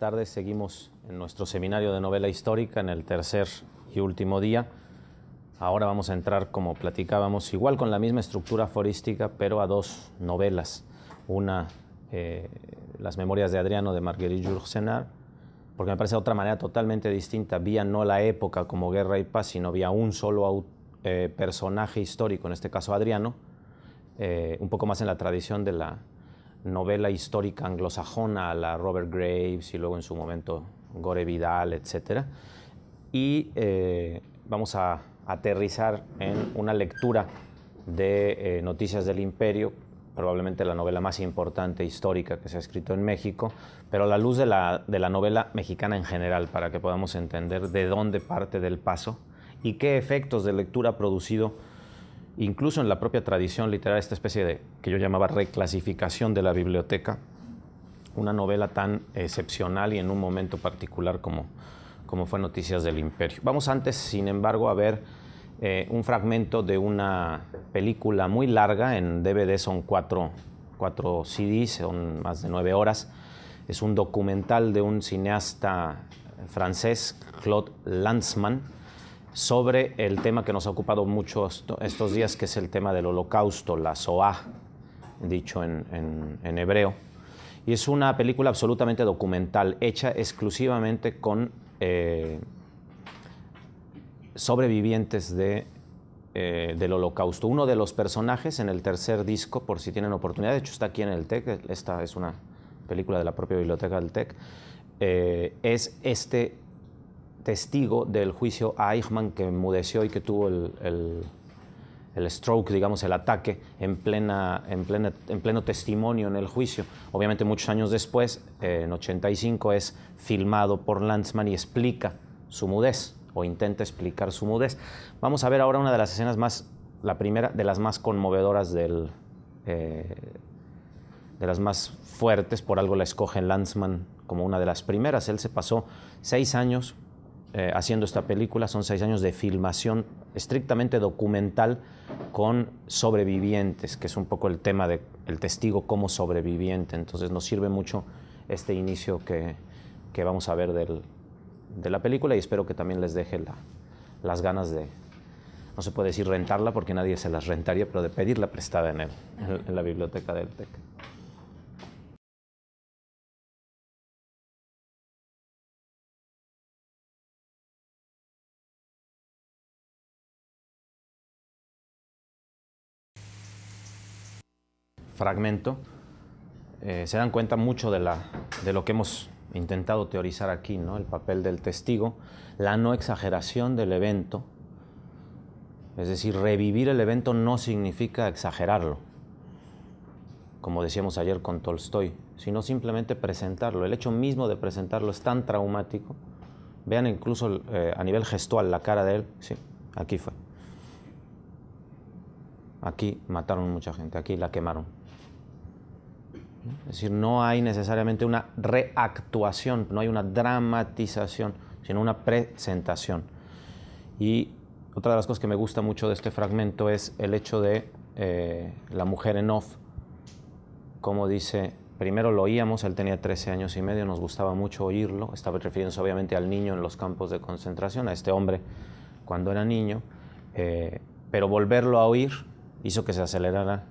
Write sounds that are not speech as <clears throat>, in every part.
Tarde Seguimos en nuestro seminario de novela histórica en el tercer y último día. Ahora vamos a entrar, como platicábamos, igual con la misma estructura forística, pero a dos novelas. Una, eh, Las Memorias de Adriano de Marguerite Jursenar, porque me parece otra manera totalmente distinta. Vía no la época como guerra y paz, sino vía un solo eh, personaje histórico, en este caso Adriano, eh, un poco más en la tradición de la novela histórica anglosajona la Robert Graves y luego en su momento Gore Vidal, etc. Y eh, vamos a aterrizar en una lectura de eh, Noticias del Imperio, probablemente la novela más importante histórica que se ha escrito en México, pero a la luz de la, de la novela mexicana en general, para que podamos entender de dónde parte del paso y qué efectos de lectura ha producido incluso en la propia tradición literaria, esta especie de, que yo llamaba reclasificación de la biblioteca, una novela tan excepcional y en un momento particular como, fue Noticias del Imperio. Vamos antes, sin embargo, a ver eh, un fragmento de una película muy larga, en DVD son cuatro, cuatro CDs, son más de nueve horas. Es un documental de un cineasta francés, Claude Lanzmann, sobre el tema que nos ha ocupado mucho estos días, que es el tema del holocausto, la Shoah, dicho en, hebreo. Y es una película absolutamente documental, hecha exclusivamente con eh, sobrevivientes de, eh, del holocausto. Uno de los personajes en el tercer disco, por si tienen oportunidad, de hecho está aquí en el TEC, esta es una película de la propia biblioteca del TEC, eh, es este testigo del juicio a Eichmann que enmudeció y que tuvo el, stroke, digamos, el ataque en, plena, en, en, pleno testimonio en el juicio. Obviamente muchos años después, en 85, es filmado por Lanzmann y explica su mudez o intenta explicar su mudez. Vamos a ver ahora una de las escenas más, la primera de las más conmovedoras del... Eh, de las más fuertes, por algo la escoge Lanzmann como una de las primeras. Él se pasó seis años eh, haciendo esta película. Son seis años de filmación estrictamente documental con sobrevivientes, que es un poco el tema del testigo como sobreviviente. Entonces nos sirve mucho este inicio que, que vamos a ver de la película y espero que también les deje las ganas de, no se puede decir rentarla porque nadie se las rentaría, pero de pedirla prestada en, en la biblioteca del TEC. fragmento, eh, se dan cuenta mucho de, lo que hemos intentado teorizar aquí, ¿no? el papel del testigo, la no exageración del evento, es decir, revivir el evento no significa exagerarlo, como decíamos ayer con Tolstoy, sino simplemente presentarlo. El hecho mismo de presentarlo es tan traumático, vean incluso eh, a nivel gestual la cara de él, sí, aquí fue. Aquí mataron mucha gente, aquí la quemaron. Es decir, no hay necesariamente una reactuación, no hay una dramatización, sino una presentación. Y otra de las cosas que me gusta mucho de este fragmento es el hecho de eh, la mujer en off, como dice, primero lo oíamos, él tenía 13 años y medio, nos gustaba mucho oírlo, estaba refiriéndose obviamente al niño en los campos de concentración, a este hombre cuando era niño, eh, pero volverlo a oír hizo que se acelerara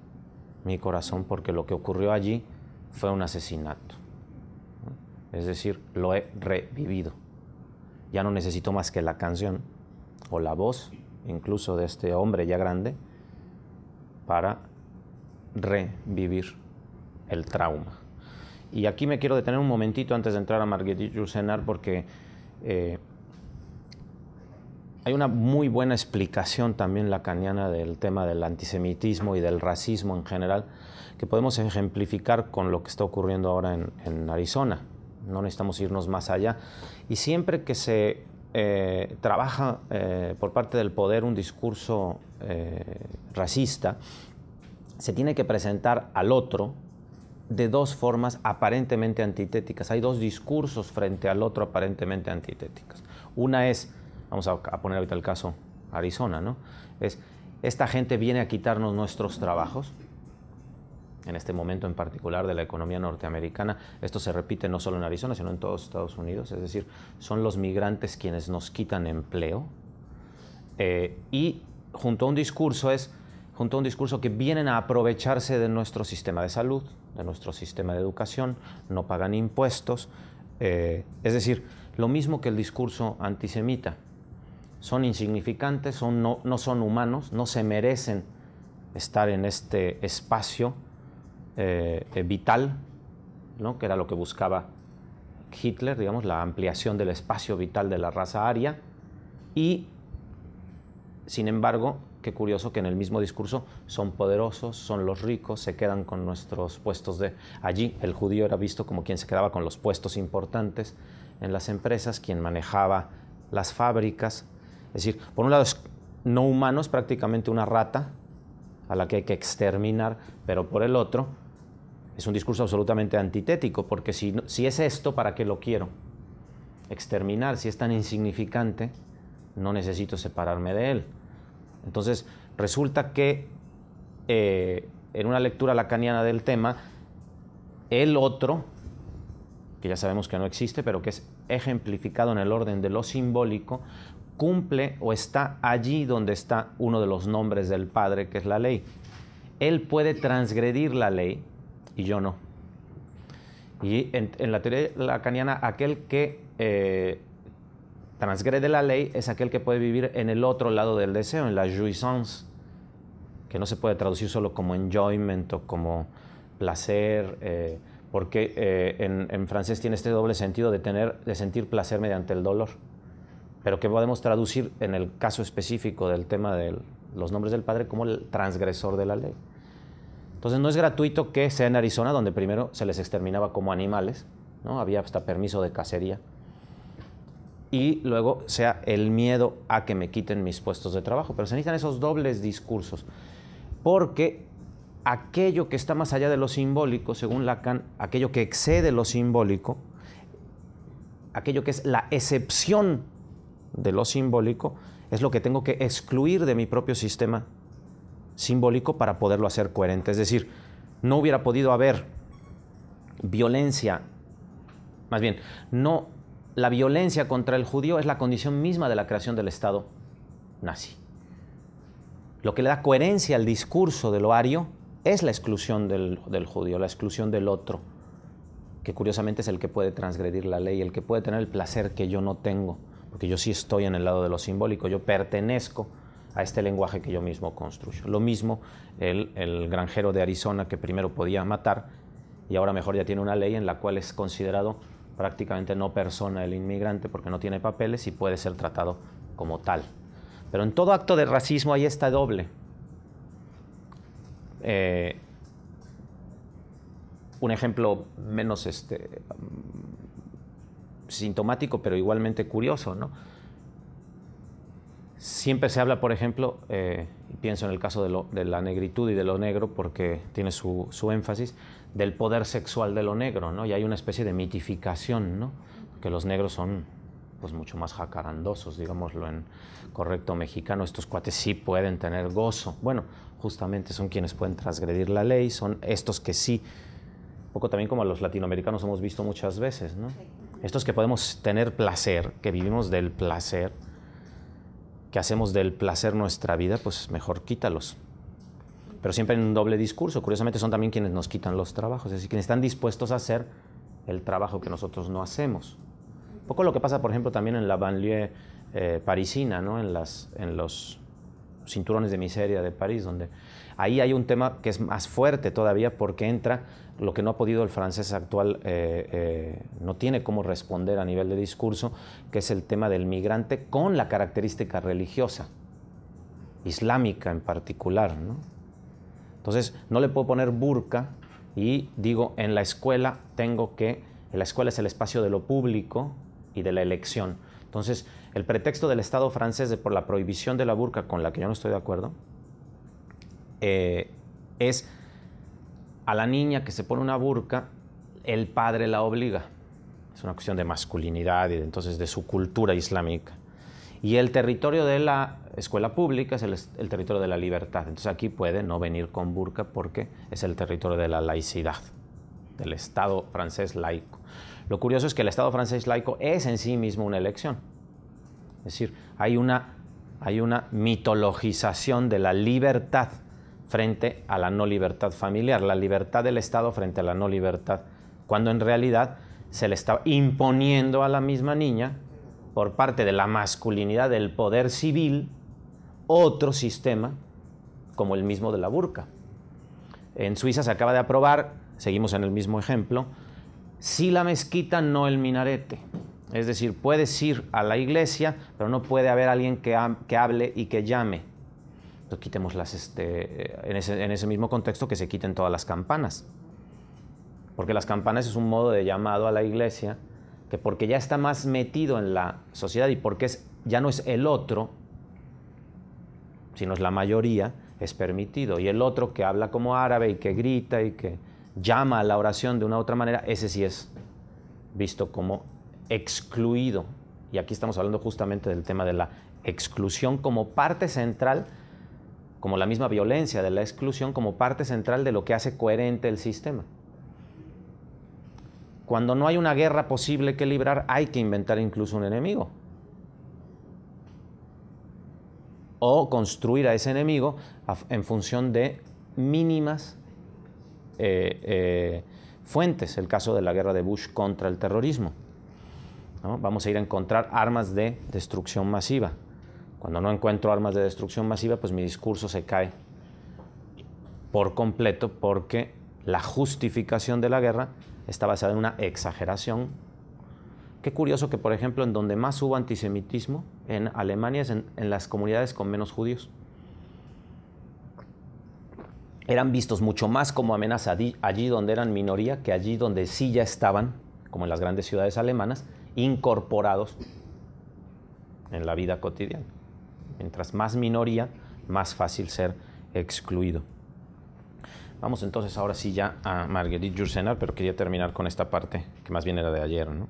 mi corazón porque lo que ocurrió allí fue un asesinato. Es decir, lo he revivido. Ya no necesito más que la canción o la voz, incluso de este hombre ya grande, para revivir el trauma. Y aquí me quiero detener un momentito antes de entrar a Marguerite Jusenar porque eh, hay una muy buena explicación también lacaniana del tema del antisemitismo y del racismo en general que podemos ejemplificar con lo que está ocurriendo ahora en, Arizona. No necesitamos irnos más allá. Y siempre que se eh, trabaja eh, por parte del poder un discurso eh, racista, se tiene que presentar al otro de dos formas aparentemente antitéticas. Hay dos discursos frente al otro aparentemente antitéticos. Una es, vamos a, a poner ahorita el caso Arizona, ¿no? Es, esta gente viene a quitarnos nuestros trabajos en este momento en particular de la economía norteamericana. Esto se repite no solo en Arizona, sino en todos Estados Unidos. Es decir, son los migrantes quienes nos quitan empleo. Eh, y junto a un discurso es junto a un discurso que vienen a aprovecharse de nuestro sistema de salud, de nuestro sistema de educación, no pagan impuestos. Eh, es decir, lo mismo que el discurso antisemita. Son insignificantes, son, no, no son humanos, no se merecen estar en este espacio eh, eh, vital, ¿no? que era lo que buscaba Hitler, digamos, la ampliación del espacio vital de la raza aria, y sin embargo, qué curioso que en el mismo discurso son poderosos, son los ricos, se quedan con nuestros puestos de... Allí el judío era visto como quien se quedaba con los puestos importantes en las empresas, quien manejaba las fábricas. Es decir, por un lado es no humano, es prácticamente una rata a la que hay que exterminar, pero por el otro es un discurso absolutamente antitético, porque si, si es esto, ¿para qué lo quiero? Exterminar, si es tan insignificante, no necesito separarme de él. Entonces, resulta que eh, en una lectura lacaniana del tema, el otro, que ya sabemos que no existe, pero que es ejemplificado en el orden de lo simbólico, cumple o está allí donde está uno de los nombres del Padre, que es la ley. Él puede transgredir la ley y yo no. Y en, la teoría lacaniana, aquel que eh, transgrede la ley es aquel que puede vivir en el otro lado del deseo, en la jouissance, que no se puede traducir solo como enjoyment o como placer, eh, porque eh, en, francés tiene este doble sentido de, tener, de sentir placer mediante el dolor, pero que podemos traducir en el caso específico del tema de los nombres del Padre como el transgresor de la ley. Entonces no es gratuito que sea en Arizona, donde primero se les exterminaba como animales, ¿no? había hasta permiso de cacería, y luego sea el miedo a que me quiten mis puestos de trabajo. Pero se necesitan esos dobles discursos, porque aquello que está más allá de lo simbólico, según Lacan, aquello que excede lo simbólico, aquello que es la excepción de lo simbólico, es lo que tengo que excluir de mi propio sistema simbólico para poderlo hacer coherente. Es decir, no hubiera podido haber violencia, más bien, no, la violencia contra el judío es la condición misma de la creación del Estado nazi. Lo que le da coherencia al discurso del oario es la exclusión del, del judío, la exclusión del otro, que curiosamente es el que puede transgredir la ley, el que puede tener el placer que yo no tengo, porque yo sí estoy en el lado de lo simbólico, yo pertenezco a este lenguaje que yo mismo construyo. Lo mismo el, granjero de Arizona que primero podía matar y ahora mejor ya tiene una ley en la cual es considerado prácticamente no persona el inmigrante porque no tiene papeles y puede ser tratado como tal. Pero en todo acto de racismo hay esta doble. Eh, un ejemplo menos este, mm, sintomático, pero igualmente curioso, ¿no? Siempre se habla, por ejemplo, eh, pienso en el caso de, la negritud y de lo negro, porque tiene su, énfasis, del poder sexual de lo negro, ¿no? Y hay una especie de mitificación, ¿no? Que los negros son pues mucho más jacarandosos, digámoslo en correcto mexicano. Estos cuates sí pueden tener gozo. Bueno, justamente son quienes pueden transgredir la ley, son estos que sí, un poco también como los latinoamericanos hemos visto muchas veces, ¿no? Estos que podemos tener placer, que vivimos del placer, que hacemos del placer nuestra vida, pues mejor quítalos. Pero siempre en un doble discurso. Curiosamente son también quienes nos quitan los trabajos, es decir, quienes están dispuestos a hacer el trabajo que nosotros no hacemos. Un poco lo que pasa, por ejemplo, también en la banlieue eh, parisina, ¿no? en los cinturones de miseria de París, donde Ahí hay un tema que es más fuerte todavía porque entra lo que no ha podido el francés actual, eh, eh, no tiene cómo responder a nivel de discurso, que es el tema del migrante con la característica religiosa, islámica en particular. ¿no? Entonces, no le puedo poner burka y digo, en la escuela tengo que, la escuela es el espacio de lo público y de la elección. Entonces, el pretexto del Estado francés de por la prohibición de la burka, con la que yo no estoy de acuerdo, eh, es a la niña que se pone una burka, el padre la obliga. Es una cuestión de masculinidad y entonces de su cultura islámica. Y el territorio de la escuela pública es el, el, territorio de la libertad. Entonces aquí puede no venir con burka porque es el territorio de la laicidad, del Estado francés laico. Lo curioso es que el Estado francés laico es en sí mismo una elección. Es decir, hay una, hay una mitologización de la libertad frente a la no libertad familiar, la libertad del Estado frente a la no libertad, cuando en realidad se le está imponiendo a la misma niña, por parte de la masculinidad, del poder civil, otro sistema como el mismo de la burca. En Suiza se acaba de aprobar, seguimos en el mismo ejemplo, si la mezquita, no el minarete. Es decir, puedes ir a la iglesia, pero no puede haber alguien que, que hable y que llame quitemos las, este, en, ese, mismo contexto que se quiten todas las campanas. Porque las campanas es un modo de llamado a la iglesia, que porque ya está más metido en la sociedad y porque ya no es el otro, sino es la mayoría, es permitido. Y el otro que habla como árabe y que grita y que llama a la oración de una u otra manera, ese sí es visto como excluido. Y aquí estamos hablando justamente del tema de la exclusión como parte central como la misma violencia de la exclusión, como parte central de lo que hace coherente el sistema. Cuando no hay una guerra posible que librar, hay que inventar incluso un enemigo. O construir a ese enemigo en función de mínimas eh, eh, fuentes. El caso de la guerra de Bush contra el terrorismo. Vamos a ir a encontrar armas de destrucción masiva. Cuando no encuentro armas de destrucción masiva, pues mi discurso se cae por completo porque la justificación de la guerra está basada en una exageración. Qué curioso que, por ejemplo, en donde más hubo antisemitismo en Alemania es en, las comunidades con menos judíos. Eran vistos mucho más como amenaza allí donde eran minoría que allí donde sí ya estaban, como en las grandes ciudades alemanas, incorporados en la vida cotidiana. Mientras más minoría, más fácil ser excluido. Vamos entonces ahora sí ya a Marguerite Jursenar, pero quería terminar con esta parte que más bien era de ayer. ¿no?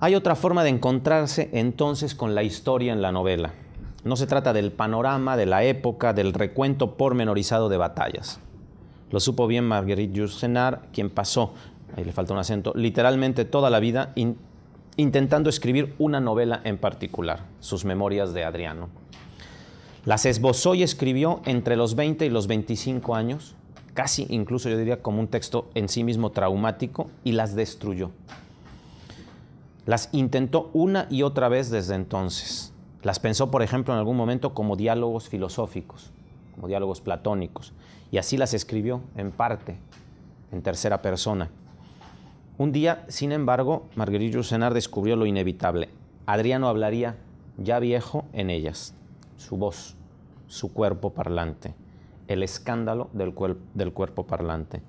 Hay otra forma de encontrarse entonces con la historia en la novela. No se trata del panorama, de la época, del recuento pormenorizado de batallas. Lo supo bien Marguerite Jursenar, quien pasó, ahí le falta un acento, literalmente toda la vida intentando escribir una novela en particular, sus memorias de Adriano. Las esbozó y escribió entre los 20 y los 25 años, casi incluso yo diría como un texto en sí mismo traumático, y las destruyó. Las intentó una y otra vez desde entonces. Las pensó, por ejemplo, en algún momento como diálogos filosóficos, como diálogos platónicos, y así las escribió en parte, en tercera persona. Un día, sin embargo, Marguerite Yourcenar descubrió lo inevitable. Adriano hablaría, ya viejo, en ellas. Su voz, su cuerpo parlante, el escándalo del, cuerpo parlante,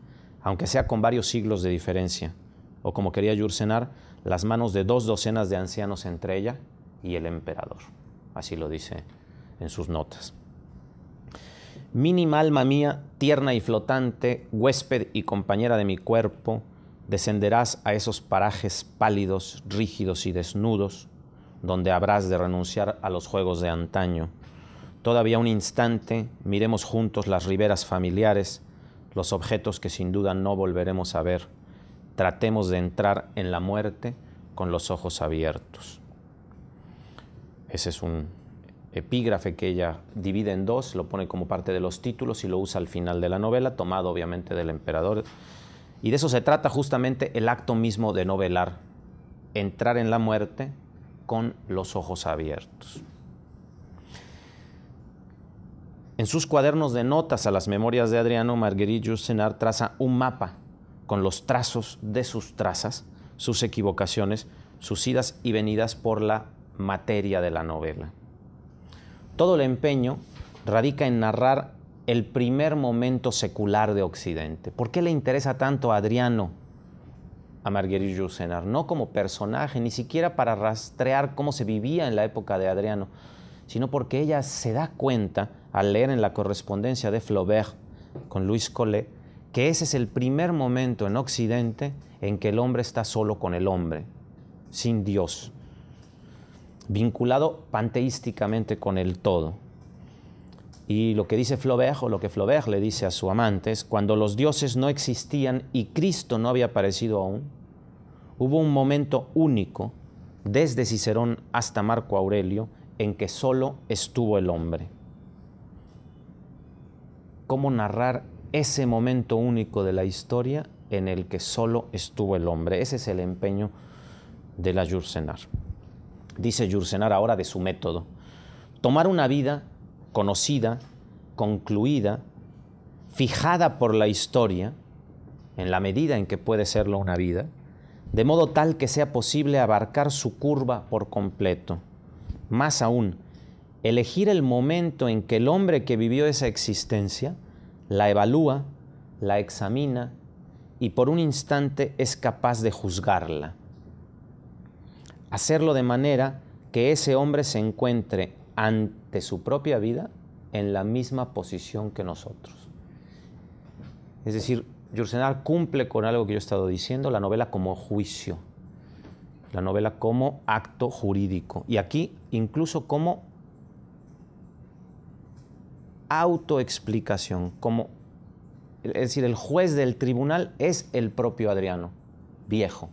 aunque sea con varios siglos de diferencia, o como quería Yursenar, las manos de dos docenas de ancianos entre ella y el emperador. Así lo dice en sus notas. Mínima alma mía, tierna y flotante, huésped y compañera de mi cuerpo, descenderás a esos parajes pálidos, rígidos y desnudos, donde habrás de renunciar a los juegos de antaño. Todavía un instante miremos juntos las riberas familiares, los objetos que sin duda no volveremos a ver. Tratemos de entrar en la muerte con los ojos abiertos. Ese es un epígrafe que ella divide en dos, lo pone como parte de los títulos y lo usa al final de la novela, tomado obviamente del emperador y de eso se trata justamente el acto mismo de novelar, entrar en la muerte con los ojos abiertos. En sus cuadernos de notas a las memorias de Adriano, Marguerite Jusenar traza un mapa con los trazos de sus trazas, sus equivocaciones, sus idas y venidas por la materia de la novela. Todo el empeño radica en narrar el primer momento secular de Occidente. ¿Por qué le interesa tanto a Adriano a Marguerite Yourcenar? No como personaje, ni siquiera para rastrear cómo se vivía en la época de Adriano, sino porque ella se da cuenta, al leer en la correspondencia de Flaubert con Luis Collet, que ese es el primer momento en Occidente en que el hombre está solo con el hombre, sin Dios, vinculado panteísticamente con el todo. Y lo que dice Flaubert, o lo que Flaubert le dice a su amante, es cuando los dioses no existían y Cristo no había aparecido aún, hubo un momento único, desde Cicerón hasta Marco Aurelio, en que solo estuvo el hombre. ¿Cómo narrar ese momento único de la historia en el que solo estuvo el hombre? Ese es el empeño de la Yurzenar. Dice Yurzenar ahora de su método. Tomar una vida conocida, concluida, fijada por la historia, en la medida en que puede serlo una vida, de modo tal que sea posible abarcar su curva por completo. Más aún, elegir el momento en que el hombre que vivió esa existencia la evalúa, la examina y por un instante es capaz de juzgarla. Hacerlo de manera que ese hombre se encuentre ante su propia vida en la misma posición que nosotros. Es decir, Yursenar cumple con algo que yo he estado diciendo, la novela como juicio, la novela como acto jurídico y aquí incluso como autoexplicación, como es decir, el juez del tribunal es el propio Adriano, viejo,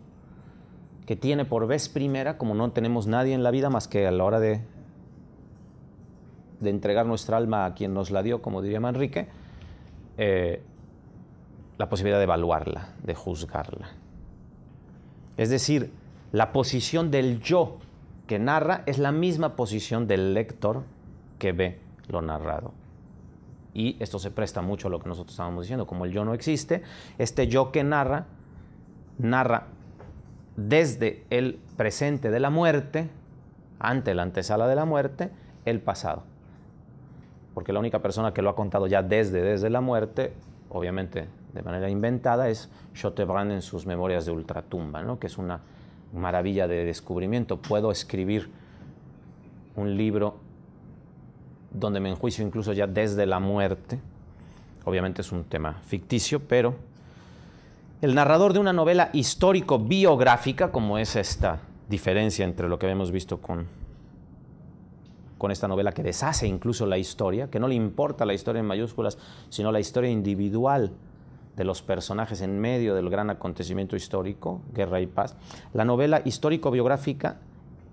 que tiene por vez primera, como no tenemos nadie en la vida más que a la hora de de entregar nuestra alma a quien nos la dio, como diría Manrique, eh, la posibilidad de evaluarla, de juzgarla. Es decir, la posición del yo que narra es la misma posición del lector que ve lo narrado. Y esto se presta mucho a lo que nosotros estábamos diciendo, como el yo no existe, este yo que narra, narra desde el presente de la muerte, ante la antesala de la muerte, el pasado porque la única persona que lo ha contado ya desde, desde la muerte, obviamente de manera inventada, es Schottebrand en sus Memorias de Ultratumba, ¿no? que es una maravilla de descubrimiento. Puedo escribir un libro donde me enjuicio incluso ya desde la muerte. Obviamente es un tema ficticio, pero el narrador de una novela histórico-biográfica, como es esta diferencia entre lo que habíamos visto con con esta novela que deshace incluso la historia, que no le importa la historia en mayúsculas, sino la historia individual de los personajes en medio del gran acontecimiento histórico, Guerra y Paz. La novela histórico-biográfica,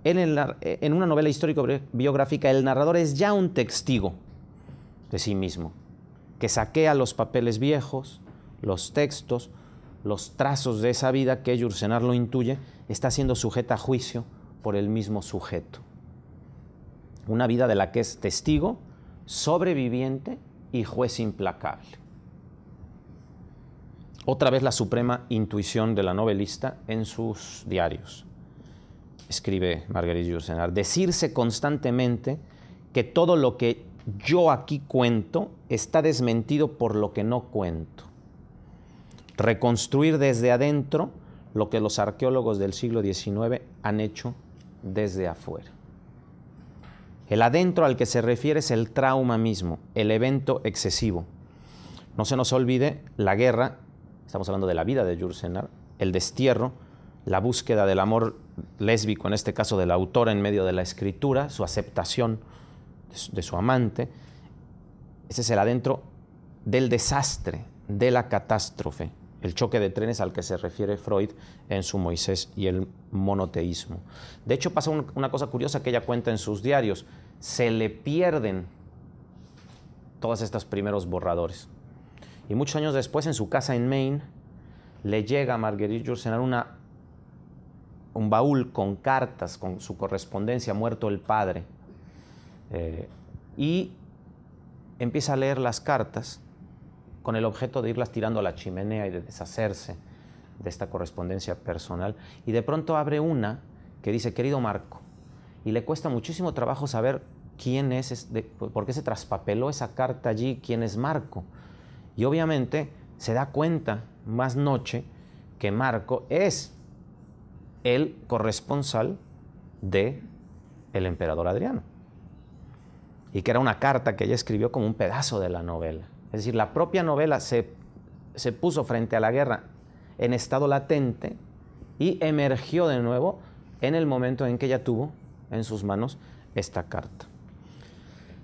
en una novela histórico-biográfica, el narrador es ya un testigo de sí mismo, que saquea los papeles viejos, los textos, los trazos de esa vida que Yurcenar lo intuye, está siendo sujeta a juicio por el mismo sujeto una vida de la que es testigo, sobreviviente y juez implacable. Otra vez la suprema intuición de la novelista en sus diarios. Escribe Marguerite Jusenar, decirse constantemente que todo lo que yo aquí cuento está desmentido por lo que no cuento. Reconstruir desde adentro lo que los arqueólogos del siglo XIX han hecho desde afuera. El adentro al que se refiere es el trauma mismo, el evento excesivo. No se nos olvide la guerra, estamos hablando de la vida de Jules el destierro, la búsqueda del amor lésbico, en este caso del autor en medio de la escritura, su aceptación de su amante. Ese es el adentro del desastre, de la catástrofe el choque de trenes al que se refiere Freud en su Moisés y el monoteísmo. De hecho, pasa una cosa curiosa que ella cuenta en sus diarios. Se le pierden todas estas primeros borradores. Y muchos años después, en su casa en Maine, le llega a Marguerite Jursenar una un baúl con cartas, con su correspondencia, muerto el padre. Eh, y empieza a leer las cartas con el objeto de irlas tirando a la chimenea y de deshacerse de esta correspondencia personal. Y de pronto abre una que dice, querido Marco, y le cuesta muchísimo trabajo saber quién es, por qué se traspapeló esa carta allí, quién es Marco. Y obviamente se da cuenta más noche que Marco es el corresponsal de el emperador Adriano y que era una carta que ella escribió como un pedazo de la novela. Es decir, la propia novela se, puso frente a la guerra en estado latente y emergió de nuevo en el momento en que ella tuvo en sus manos esta carta.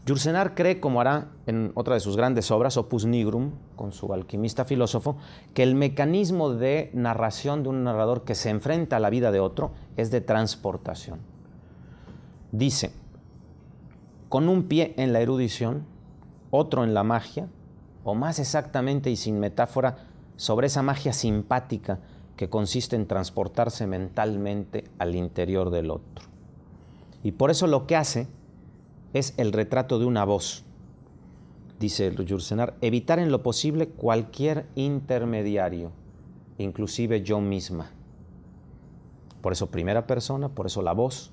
Yursenar cree, como hará en otra de sus grandes obras, Opus Nigrum, con su alquimista filósofo, que el mecanismo de narración de un narrador que se enfrenta a la vida de otro es de transportación. Dice, con un pie en la erudición, otro en la magia, o más exactamente y sin metáfora, sobre esa magia simpática que consiste en transportarse mentalmente al interior del otro. Y por eso lo que hace es el retrato de una voz, dice Yursenar, evitar en lo posible cualquier intermediario, inclusive yo misma. Por eso primera persona, por eso la voz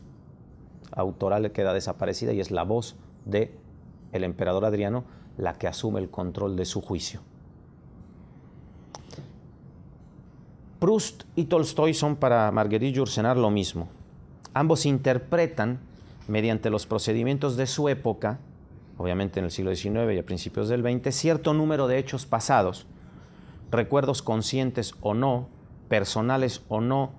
autoral queda desaparecida y es la voz de el emperador Adriano la que asume el control de su juicio. Proust y Tolstoy son para Marguerite Yourcenar lo mismo. Ambos interpretan, mediante los procedimientos de su época, obviamente en el siglo XIX y a principios del XX, cierto número de hechos pasados, recuerdos conscientes o no, personales o no,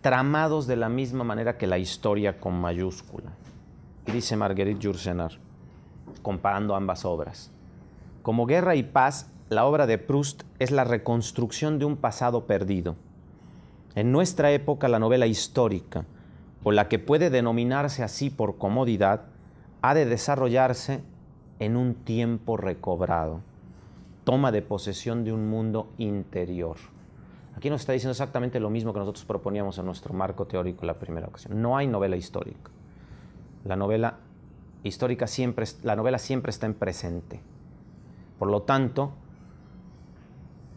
tramados de la misma manera que la historia con mayúscula. dice Marguerite Yourcenar comparando ambas obras. Como Guerra y Paz, la obra de Proust es la reconstrucción de un pasado perdido. En nuestra época, la novela histórica, o la que puede denominarse así por comodidad, ha de desarrollarse en un tiempo recobrado, toma de posesión de un mundo interior. Aquí nos está diciendo exactamente lo mismo que nosotros proponíamos en nuestro marco teórico en la primera ocasión. No hay novela histórica. La novela histórica siempre, la novela siempre está en presente. Por lo tanto,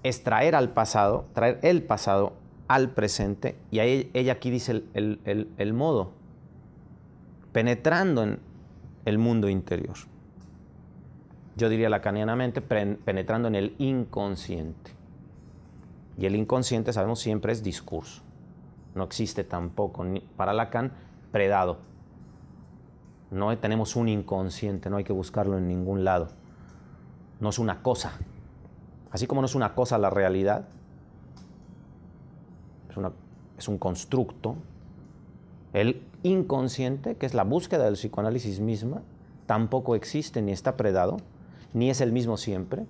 es traer al pasado, traer el pasado al presente, y ahí ella aquí dice el, modo, penetrando en el mundo interior. Yo diría lacanianamente, penetrando en el inconsciente. Y el inconsciente, sabemos, siempre es discurso. No existe tampoco para Lacan predado, no tenemos un inconsciente, no hay que buscarlo en ningún lado. No es una cosa. Así como no es una cosa la realidad, es, un constructo. El inconsciente, que es la búsqueda del psicoanálisis misma, tampoco existe ni está predado, ni es el mismo siempre.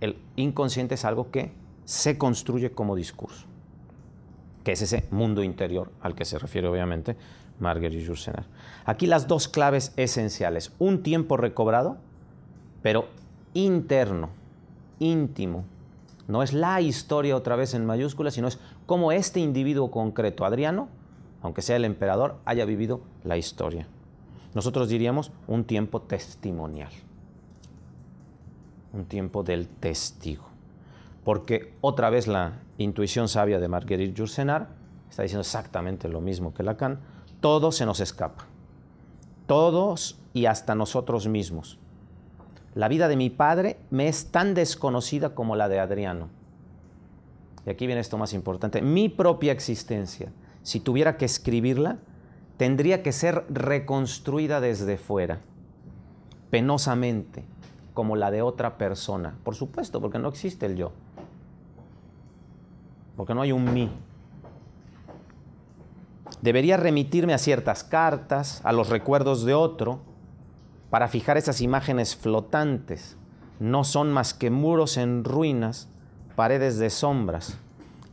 El inconsciente es algo que se construye como discurso, que es ese mundo interior al que se refiere obviamente Marguerite Jursenar. Aquí las dos claves esenciales, un tiempo recobrado, pero interno, íntimo. No es la historia otra vez en mayúsculas, sino es cómo este individuo concreto, Adriano, aunque sea el emperador, haya vivido la historia. Nosotros diríamos un tiempo testimonial, un tiempo del testigo. Porque otra vez la intuición sabia de Marguerite Jursenar está diciendo exactamente lo mismo que Lacan, todo se nos escapa. Todos y hasta nosotros mismos. La vida de mi padre me es tan desconocida como la de Adriano. Y aquí viene esto más importante. Mi propia existencia, si tuviera que escribirla, tendría que ser reconstruida desde fuera, penosamente, como la de otra persona. Por supuesto, porque no existe el yo. Porque no hay un mí, debería remitirme a ciertas cartas, a los recuerdos de otro, para fijar esas imágenes flotantes. No son más que muros en ruinas, paredes de sombras.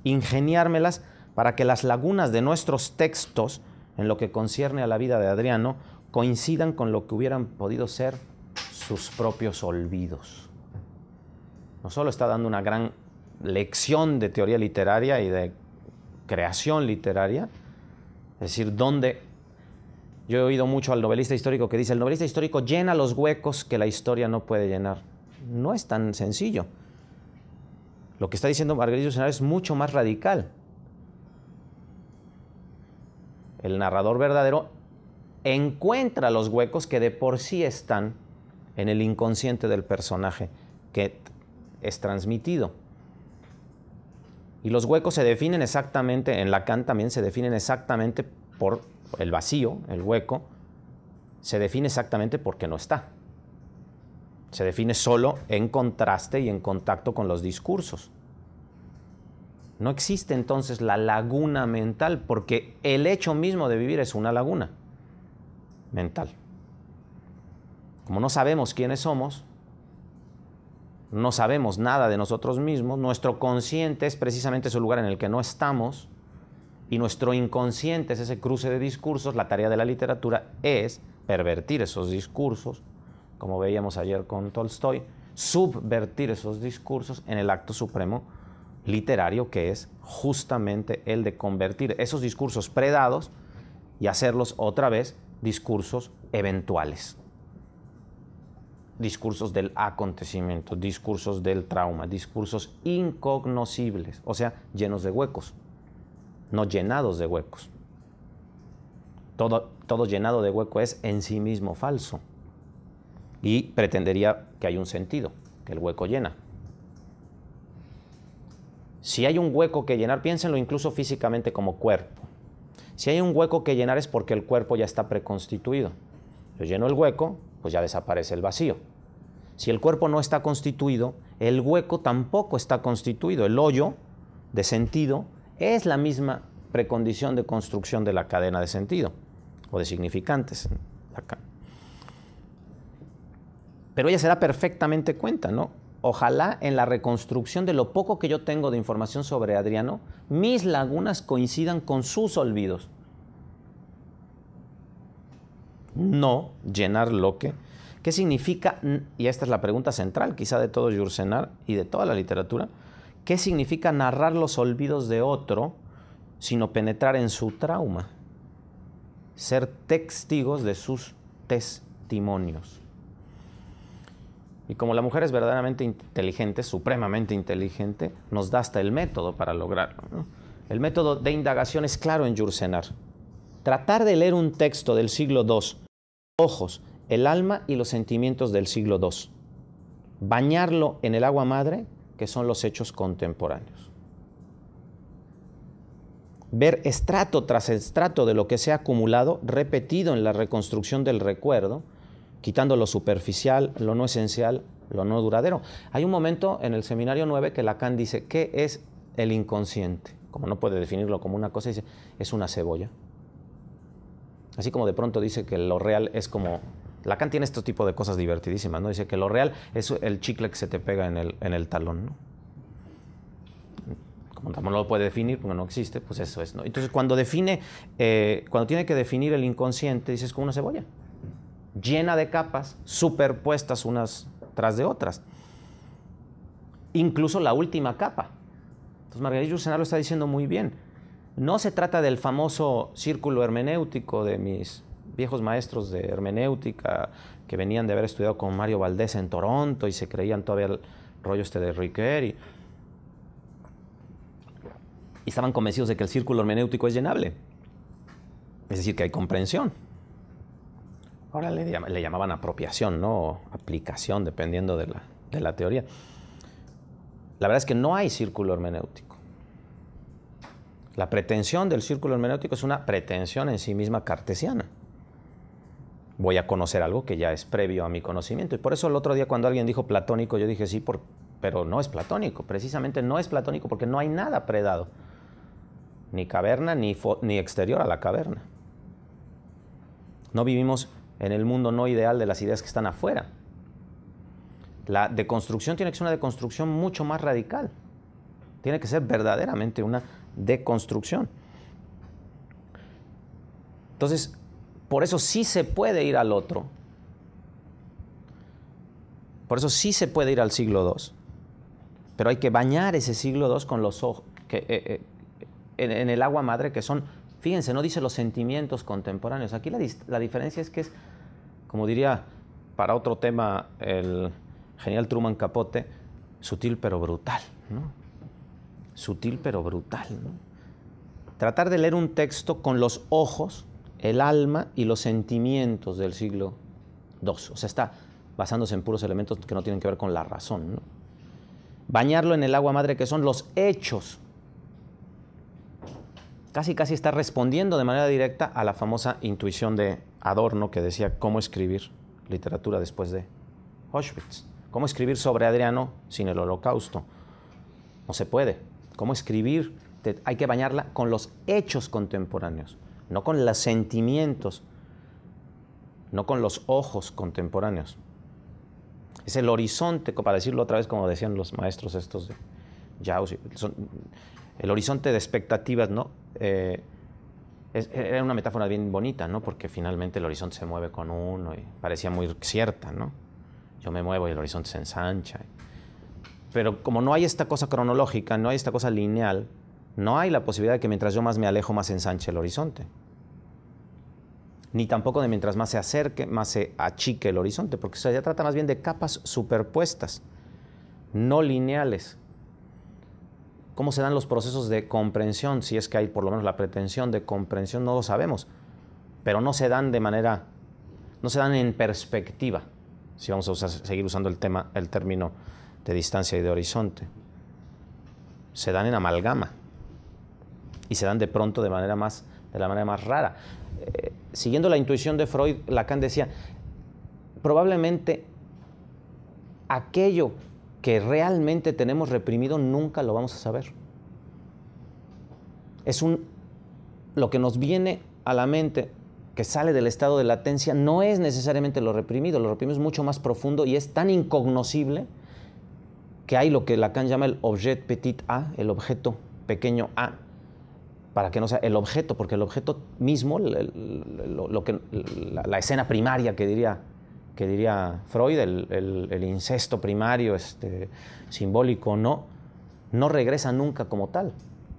Ingeniármelas para que las lagunas de nuestros textos, en lo que concierne a la vida de Adriano, coincidan con lo que hubieran podido ser sus propios olvidos. No solo está dando una gran lección de teoría literaria y de creación literaria, es decir, ¿dónde? Yo he oído mucho al novelista histórico que dice, el novelista histórico llena los huecos que la historia no puede llenar. No es tan sencillo. Lo que está diciendo Margarita Senar es mucho más radical. El narrador verdadero encuentra los huecos que de por sí están en el inconsciente del personaje que es transmitido. Y los huecos se definen exactamente, en Lacan también se definen exactamente por el vacío, el hueco, se define exactamente porque no está. Se define solo en contraste y en contacto con los discursos. No existe entonces la laguna mental porque el hecho mismo de vivir es una laguna mental. Como no sabemos quiénes somos, no sabemos nada de nosotros mismos, nuestro consciente es precisamente su lugar en el que no estamos y nuestro inconsciente es ese cruce de discursos, la tarea de la literatura es pervertir esos discursos, como veíamos ayer con Tolstoy, subvertir esos discursos en el acto supremo literario que es justamente el de convertir esos discursos predados y hacerlos otra vez discursos eventuales discursos del acontecimiento, discursos del trauma, discursos incognoscibles, o sea, llenos de huecos, no llenados de huecos. Todo, todo llenado de hueco es en sí mismo falso y pretendería que hay un sentido, que el hueco llena. Si hay un hueco que llenar, piénsenlo incluso físicamente como cuerpo. Si hay un hueco que llenar es porque el cuerpo ya está preconstituido. Yo lleno el hueco, pues ya desaparece el vacío. Si el cuerpo no está constituido, el hueco tampoco está constituido. El hoyo de sentido es la misma precondición de construcción de la cadena de sentido o de significantes. Pero ella se da perfectamente cuenta, ¿no? Ojalá en la reconstrucción de lo poco que yo tengo de información sobre Adriano, mis lagunas coincidan con sus olvidos. No llenar lo que ¿Qué significa, y esta es la pregunta central quizá de todo Yursenar y de toda la literatura, qué significa narrar los olvidos de otro sino penetrar en su trauma? Ser testigos de sus testimonios. Y como la mujer es verdaderamente inteligente, supremamente inteligente, nos da hasta el método para lograrlo. El método de indagación es claro en Yursenar. Tratar de leer un texto del siglo II, ojos, el alma y los sentimientos del siglo II. Bañarlo en el agua madre, que son los hechos contemporáneos. Ver estrato tras estrato de lo que se ha acumulado, repetido en la reconstrucción del recuerdo, quitando lo superficial, lo no esencial, lo no duradero. Hay un momento en el seminario 9 que Lacan dice, ¿qué es el inconsciente? Como no puede definirlo como una cosa, dice, es una cebolla. Así como de pronto dice que lo real es como Lacan tiene este tipo de cosas divertidísimas, ¿no? Dice que lo real es el chicle que se te pega en el, en el talón, ¿no? Como no lo puede definir porque no existe, pues eso es, ¿no? Entonces, cuando define, eh, cuando tiene que definir el inconsciente, dices como una cebolla, llena de capas, superpuestas unas tras de otras. Incluso la última capa. Entonces, Margarita Yusena lo está diciendo muy bien. No se trata del famoso círculo hermenéutico de mis viejos maestros de hermenéutica que venían de haber estudiado con Mario Valdés en Toronto y se creían todavía el rollo este de Riquet y, y estaban convencidos de que el círculo hermenéutico es llenable. Es decir, que hay comprensión. Ahora le, llamaban apropiación, ¿no? aplicación, dependiendo de la teoría. La verdad es que no hay círculo hermenéutico. La pretensión del círculo hermenéutico es una pretensión en sí misma cartesiana voy a conocer algo que ya es previo a mi conocimiento. Y por eso el otro día cuando alguien dijo platónico, yo dije sí, pero no es platónico. Precisamente no es platónico porque no hay nada predado. Ni caverna, ni, ni exterior a la caverna. No vivimos en el mundo no ideal de las ideas que están afuera. La deconstrucción tiene que ser una deconstrucción mucho más radical. Tiene que ser verdaderamente una deconstrucción. Entonces, por eso sí se puede ir al otro. Por eso sí se puede ir al siglo II. Pero hay que bañar ese siglo II con los ojos, eh, eh, en, el agua madre que son, fíjense, no dice los sentimientos contemporáneos. Aquí la, diferencia es que es, como diría para otro tema el genial Truman Capote, sutil pero brutal. Sutil pero brutal. Tratar de leer un texto con los ojos el alma y los sentimientos del siglo II. O sea, está basándose en puros elementos que no tienen que ver con la razón. Bañarlo en el agua madre que son los hechos. Casi, casi está respondiendo de manera directa a la famosa intuición de Adorno que decía cómo escribir literatura después de Auschwitz. ¿Cómo escribir sobre Adriano sin el holocausto? No se puede. ¿Cómo escribir? hay que bañarla con los hechos contemporáneos no con los sentimientos, no con los ojos contemporáneos. Es el horizonte, para decirlo otra vez como decían los maestros estos de el horizonte de expectativas, ¿no? Eh, e-, era una metáfora bien bonita, ¿no? Porque finalmente el horizonte se mueve con uno y parecía muy cierta, ¿no? Yo me muevo y el horizonte se ensancha. Pero como no hay esta cosa cronológica, no hay esta cosa lineal, no hay la posibilidad de que mientras yo más me alejo, más ensanche el horizonte ni tampoco de mientras más se acerque, más se achique el horizonte, porque se trata más bien de capas superpuestas, no lineales. ¿Cómo se dan los procesos de comprensión? Si es que hay por lo menos la pretensión de comprensión, no lo sabemos, pero no se dan de manera, no se dan en perspectiva, si vamos a seguir usando el, tema, el término de distancia y de horizonte. Se dan en amalgama y se dan de pronto de manera más, de la manera más rara siguiendo la intuición de Freud, Lacan decía, probablemente aquello que realmente tenemos reprimido nunca lo vamos a saber. Es un lo que nos viene a la mente que sale del estado de latencia no es necesariamente lo reprimido, lo reprimido es mucho más profundo y es tan incognoscible que hay lo que Lacan llama el objet petit a, el objeto pequeño a, para que no sea el objeto, porque el objeto mismo, lo, que, la, escena primaria que diría, que diría Freud, el, incesto primario este, simbólico, no, no regresa nunca como tal.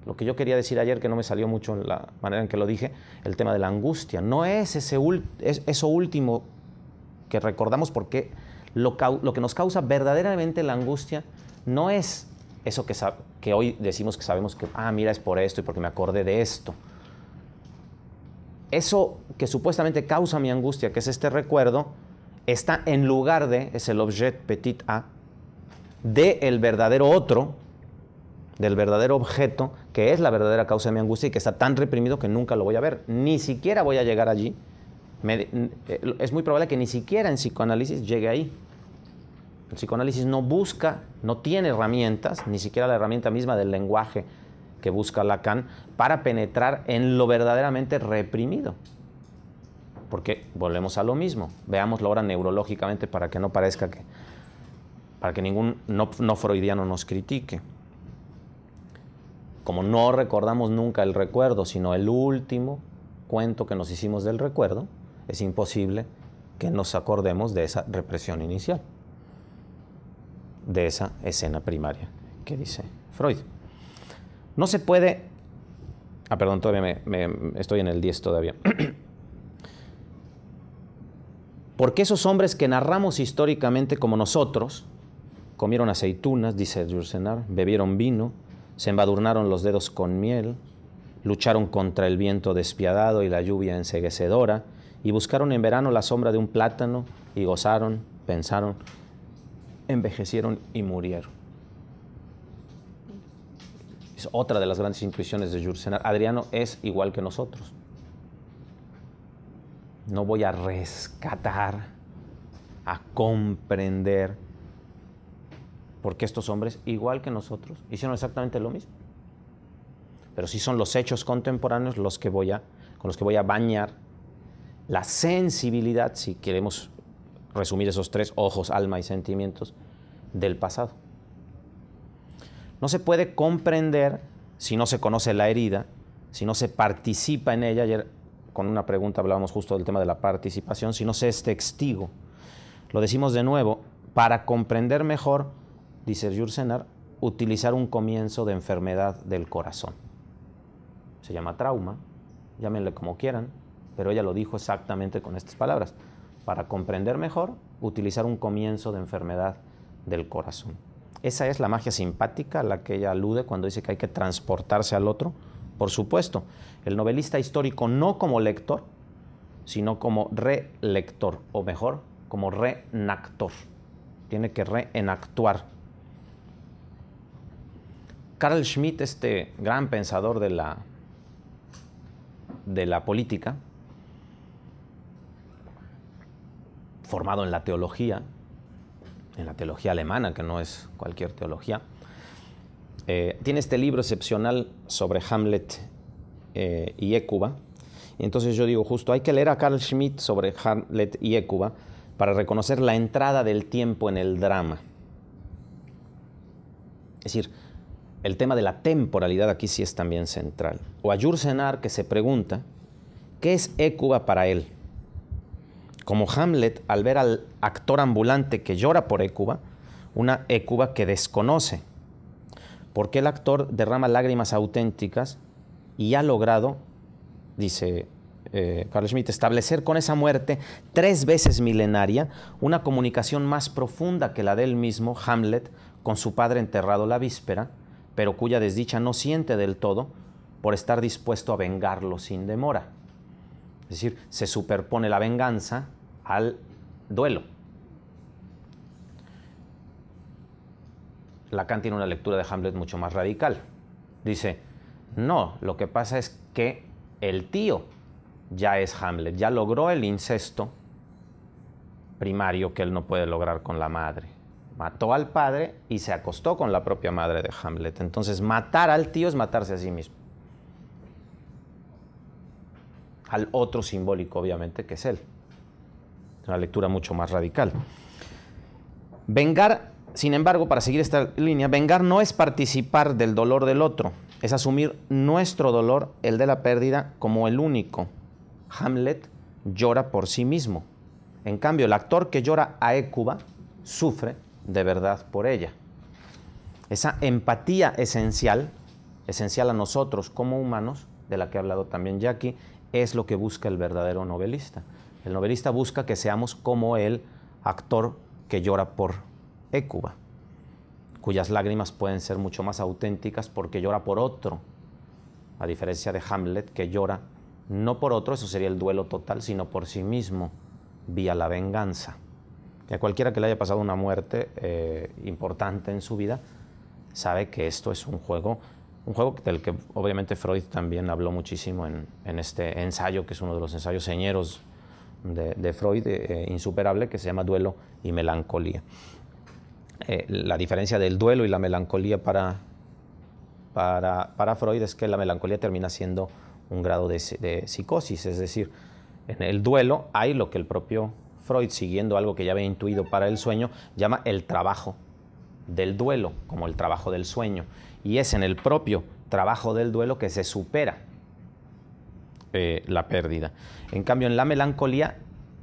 Lo que yo quería decir ayer, que no me salió mucho en la manera en que lo dije, el tema de la angustia. No es, ese eso último que recordamos porque lo que nos causa verdaderamente la angustia no es eso que, que hoy decimos que sabemos que, ah, mira, es por esto y porque me acordé de esto. Eso que supuestamente causa mi angustia, que es este recuerdo, está en lugar de, es el objet petit a, del el verdadero otro, del verdadero objeto, que es la verdadera causa de mi angustia y que está tan reprimido que nunca lo voy a ver. Ni siquiera voy a llegar allí. Eh, es muy probable que ni siquiera en psicoanálisis llegue ahí. El psicoanálisis no busca, no tiene herramientas, ni siquiera la herramienta misma del lenguaje que busca Lacan, para penetrar en lo verdaderamente reprimido. Porque volvemos a lo mismo. Veámoslo ahora neurológicamente para que no parezca que, para que ningún no, no, freudiano nos critique. Como no recordamos nunca el recuerdo, sino el último cuento que nos hicimos del recuerdo, es imposible que nos acordemos de esa represión inicial de esa escena primaria que dice Freud. No se puede... Ah, perdón, todavía me, estoy en el 10 todavía. <clears throat> Porque esos hombres que narramos históricamente como nosotros, comieron aceitunas, dice Jursenar, bebieron vino, se embadurnaron los dedos con miel, lucharon contra el viento despiadado y la lluvia enseguecedora, y buscaron en verano la sombra de un plátano, y gozaron, pensaron, envejecieron y murieron. Es otra de las grandes intuiciones de Jules Adriano es igual que nosotros. No voy a rescatar, a comprender, porque estos hombres, igual que nosotros, hicieron exactamente lo mismo. Pero sí son los hechos contemporáneos los que voy con los que voy a bañar la sensibilidad, si queremos resumir esos tres ojos, alma y sentimientos, del pasado. No se puede comprender si no se conoce la herida, si no se participa en ella. Ayer con una pregunta hablábamos justo del tema de la participación, si no se es testigo. Lo decimos de nuevo, para comprender mejor, dice Jursenar, utilizar un comienzo de enfermedad del corazón. Se llama trauma, llámenle como quieran, pero ella lo dijo exactamente con estas palabras. Para comprender mejor, utilizar un comienzo de enfermedad del corazón. Esa es la magia simpática a la que ella alude cuando dice que hay que transportarse al otro. Por supuesto, el novelista histórico no como lector, sino como relector, o mejor, como reenactor. Tiene que reenactuar. Carl Schmitt, este gran pensador de la, de la política, formado en la teología, en la teología alemana, que no es cualquier teología, eh, tiene este libro excepcional sobre Hamlet eh, y Ecuba. entonces yo digo, justo, hay que leer a Carl Schmitt sobre Hamlet y Ecuba para reconocer la entrada del tiempo en el drama. Es decir, el tema de la temporalidad aquí sí es también central. O a que se pregunta, ¿qué es Ecuba para él? como Hamlet al ver al actor ambulante que llora por Écuba, una Écuba que desconoce, porque el actor derrama lágrimas auténticas y ha logrado, dice eh, Carl Schmitt, establecer con esa muerte tres veces milenaria una comunicación más profunda que la del mismo Hamlet con su padre enterrado la víspera, pero cuya desdicha no siente del todo por estar dispuesto a vengarlo sin demora. Es decir, se superpone la venganza al duelo. Lacan tiene una lectura de Hamlet mucho más radical. Dice, no, lo que pasa es que el tío ya es Hamlet, ya logró el incesto primario que él no puede lograr con la madre. Mató al padre y se acostó con la propia madre de Hamlet. Entonces, matar al tío es matarse a sí mismo. al otro simbólico, obviamente, que es él. Una lectura mucho más radical. Vengar, sin embargo, para seguir esta línea, vengar no es participar del dolor del otro, es asumir nuestro dolor, el de la pérdida, como el único. Hamlet llora por sí mismo. En cambio, el actor que llora a Écuba sufre de verdad por ella. Esa empatía esencial, esencial a nosotros como humanos, de la que ha hablado también Jackie, es lo que busca el verdadero novelista. El novelista busca que seamos como el actor que llora por Écuba, cuyas lágrimas pueden ser mucho más auténticas porque llora por otro, a diferencia de Hamlet que llora no por otro, eso sería el duelo total, sino por sí mismo, vía la venganza. Y a cualquiera que le haya pasado una muerte eh, importante en su vida, sabe que esto es un juego un juego del que obviamente Freud también habló muchísimo en, este ensayo, que es uno de los ensayos señeros de, Freud, eh, eh, insuperable, que se llama Duelo y Melancolía. Eh, la diferencia del duelo y la melancolía para, para, Freud es que la melancolía termina siendo un grado de, de psicosis, es decir, en el duelo hay lo que el propio Freud, siguiendo algo que ya había intuido para el sueño, llama el trabajo del duelo, como el trabajo del sueño y es en el propio trabajo del duelo que se supera eh, la pérdida. En cambio, en la melancolía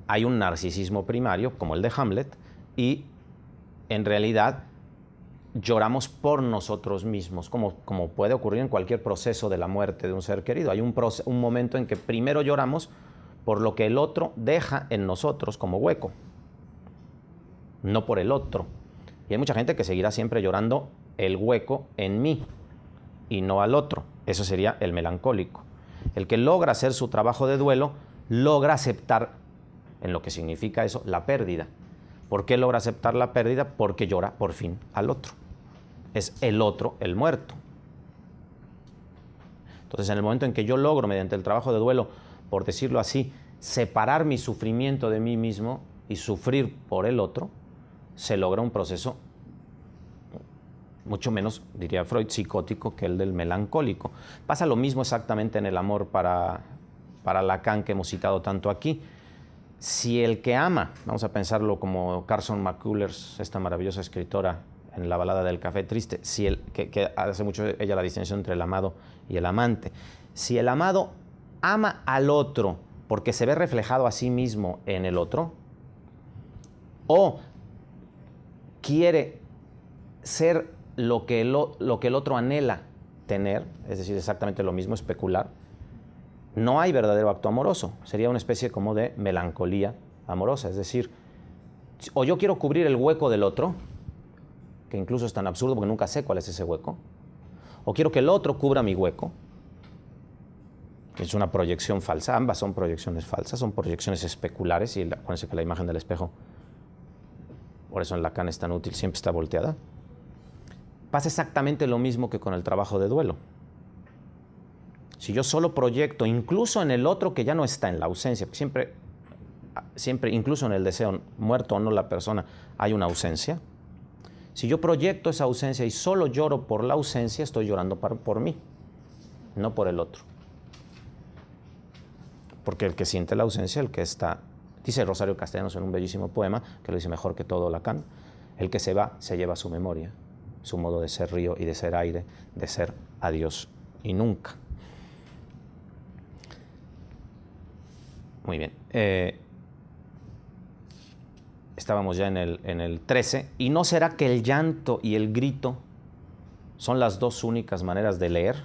hay un narcisismo primario, como el de Hamlet, y en realidad lloramos por nosotros mismos, como, puede ocurrir en cualquier proceso de la muerte de un ser querido. Hay un, un momento en que primero lloramos por lo que el otro deja en nosotros como hueco, no por el otro. Y hay mucha gente que seguirá siempre llorando el hueco en mí y no al otro. Eso sería el melancólico. El que logra hacer su trabajo de duelo, logra aceptar, en lo que significa eso, la pérdida. ¿Por qué logra aceptar la pérdida? Porque llora por fin al otro. Es el otro el muerto. Entonces, en el momento en que yo logro, mediante el trabajo de duelo, por decirlo así, separar mi sufrimiento de mí mismo y sufrir por el otro, se logra un proceso mucho menos, diría Freud, psicótico que el del melancólico. Pasa lo mismo exactamente en el amor para, para Lacan que hemos citado tanto aquí. Si el que ama, vamos a pensarlo como Carson McCullers, esta maravillosa escritora en la balada del café triste, si el, que, hace mucho ella la distinción entre el amado y el amante, si el amado ama al otro porque se ve reflejado a sí mismo en el otro, o quiere ser lo que, el, otro anhela tener, es decir, exactamente lo mismo, especular, no hay verdadero acto amoroso. Sería una especie como de melancolía amorosa. Es decir, o yo quiero cubrir el hueco del otro, que incluso es tan absurdo porque nunca sé cuál es ese hueco, o quiero que el otro cubra mi hueco, que es una proyección falsa, ambas son proyecciones falsas, son proyecciones especulares, y acuérdense que la imagen del espejo, por eso en Lacan es tan útil, siempre está volteada, Pasa exactamente lo mismo que con el trabajo de duelo. Si yo solo proyecto, incluso en el otro que ya no está, en la ausencia, siempre, siempre, incluso en el deseo, muerto o no la persona, hay una ausencia. Si yo proyecto esa ausencia y solo lloro por la ausencia, estoy llorando por, por mí, no por el otro. Porque el que siente la ausencia, el que está, dice Rosario Castellanos en un bellísimo poema, que lo dice mejor que todo Lacan, el que se va se lleva su memoria su modo de ser río y de ser aire, de ser adiós y nunca. Muy bien. Eh, estábamos ya en el, en el 13. ¿Y no será que el llanto y el grito son las dos únicas maneras de leer?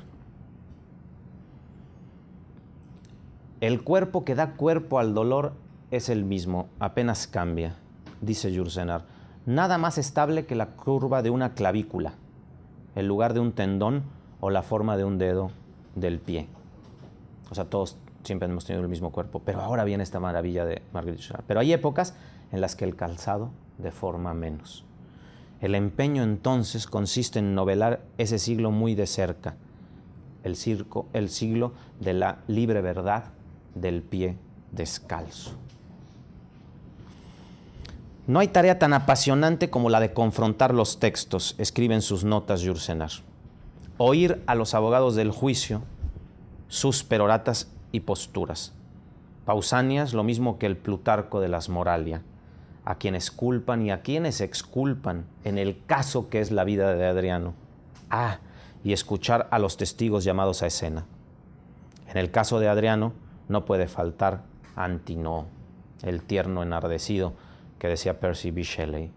El cuerpo que da cuerpo al dolor es el mismo, apenas cambia, dice Yurzenar nada más estable que la curva de una clavícula, el lugar de un tendón o la forma de un dedo del pie. O sea, todos siempre hemos tenido el mismo cuerpo, pero ahora viene esta maravilla de Marguerite Pero hay épocas en las que el calzado deforma menos. El empeño entonces consiste en novelar ese siglo muy de cerca, el, circo, el siglo de la libre verdad del pie descalzo. No hay tarea tan apasionante como la de confrontar los textos, escriben sus notas Yurcenar. Oír a los abogados del juicio, sus peroratas y posturas. Pausanias, lo mismo que el Plutarco de las Moralia, a quienes culpan y a quienes exculpan en el caso que es la vida de Adriano. Ah, y escuchar a los testigos llamados a escena. En el caso de Adriano no puede faltar Antino, el tierno enardecido, que decía Percy B. Shelley.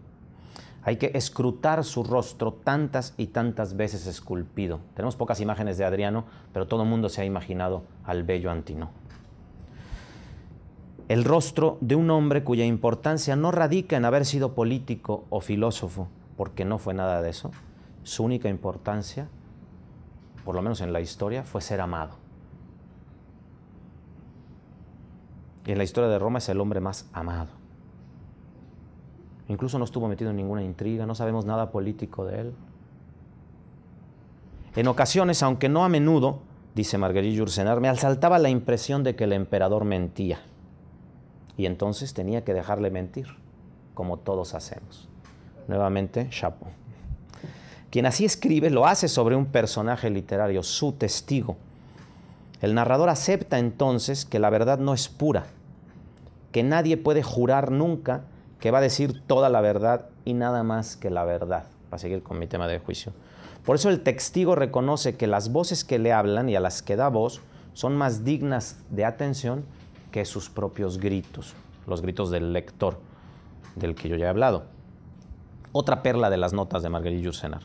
Hay que escrutar su rostro tantas y tantas veces esculpido. Tenemos pocas imágenes de Adriano, pero todo el mundo se ha imaginado al bello Antino. El rostro de un hombre cuya importancia no radica en haber sido político o filósofo, porque no fue nada de eso. Su única importancia, por lo menos en la historia, fue ser amado. Y en la historia de Roma es el hombre más amado. Incluso no estuvo metido en ninguna intriga, no sabemos nada político de él. En ocasiones, aunque no a menudo, dice Marguerite Yourcenar, me asaltaba la impresión de que el emperador mentía. Y entonces tenía que dejarle mentir, como todos hacemos. Nuevamente, Chapo. Quien así escribe lo hace sobre un personaje literario, su testigo. El narrador acepta entonces que la verdad no es pura, que nadie puede jurar nunca que va a decir toda la verdad y nada más que la verdad, para seguir con mi tema de juicio. Por eso el testigo reconoce que las voces que le hablan y a las que da voz son más dignas de atención que sus propios gritos, los gritos del lector, del que yo ya he hablado. Otra perla de las notas de Marguerite Yourcenar.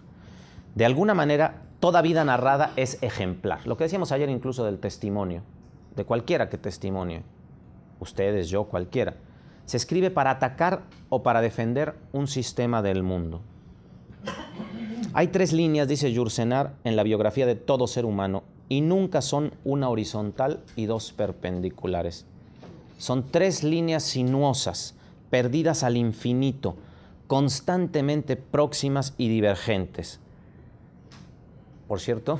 De alguna manera, toda vida narrada es ejemplar. Lo que decíamos ayer incluso del testimonio, de cualquiera que testimonie, ustedes, yo, cualquiera se escribe para atacar o para defender un sistema del mundo. Hay tres líneas, dice Yursenar, en la biografía de todo ser humano y nunca son una horizontal y dos perpendiculares. Son tres líneas sinuosas, perdidas al infinito, constantemente próximas y divergentes. Por cierto,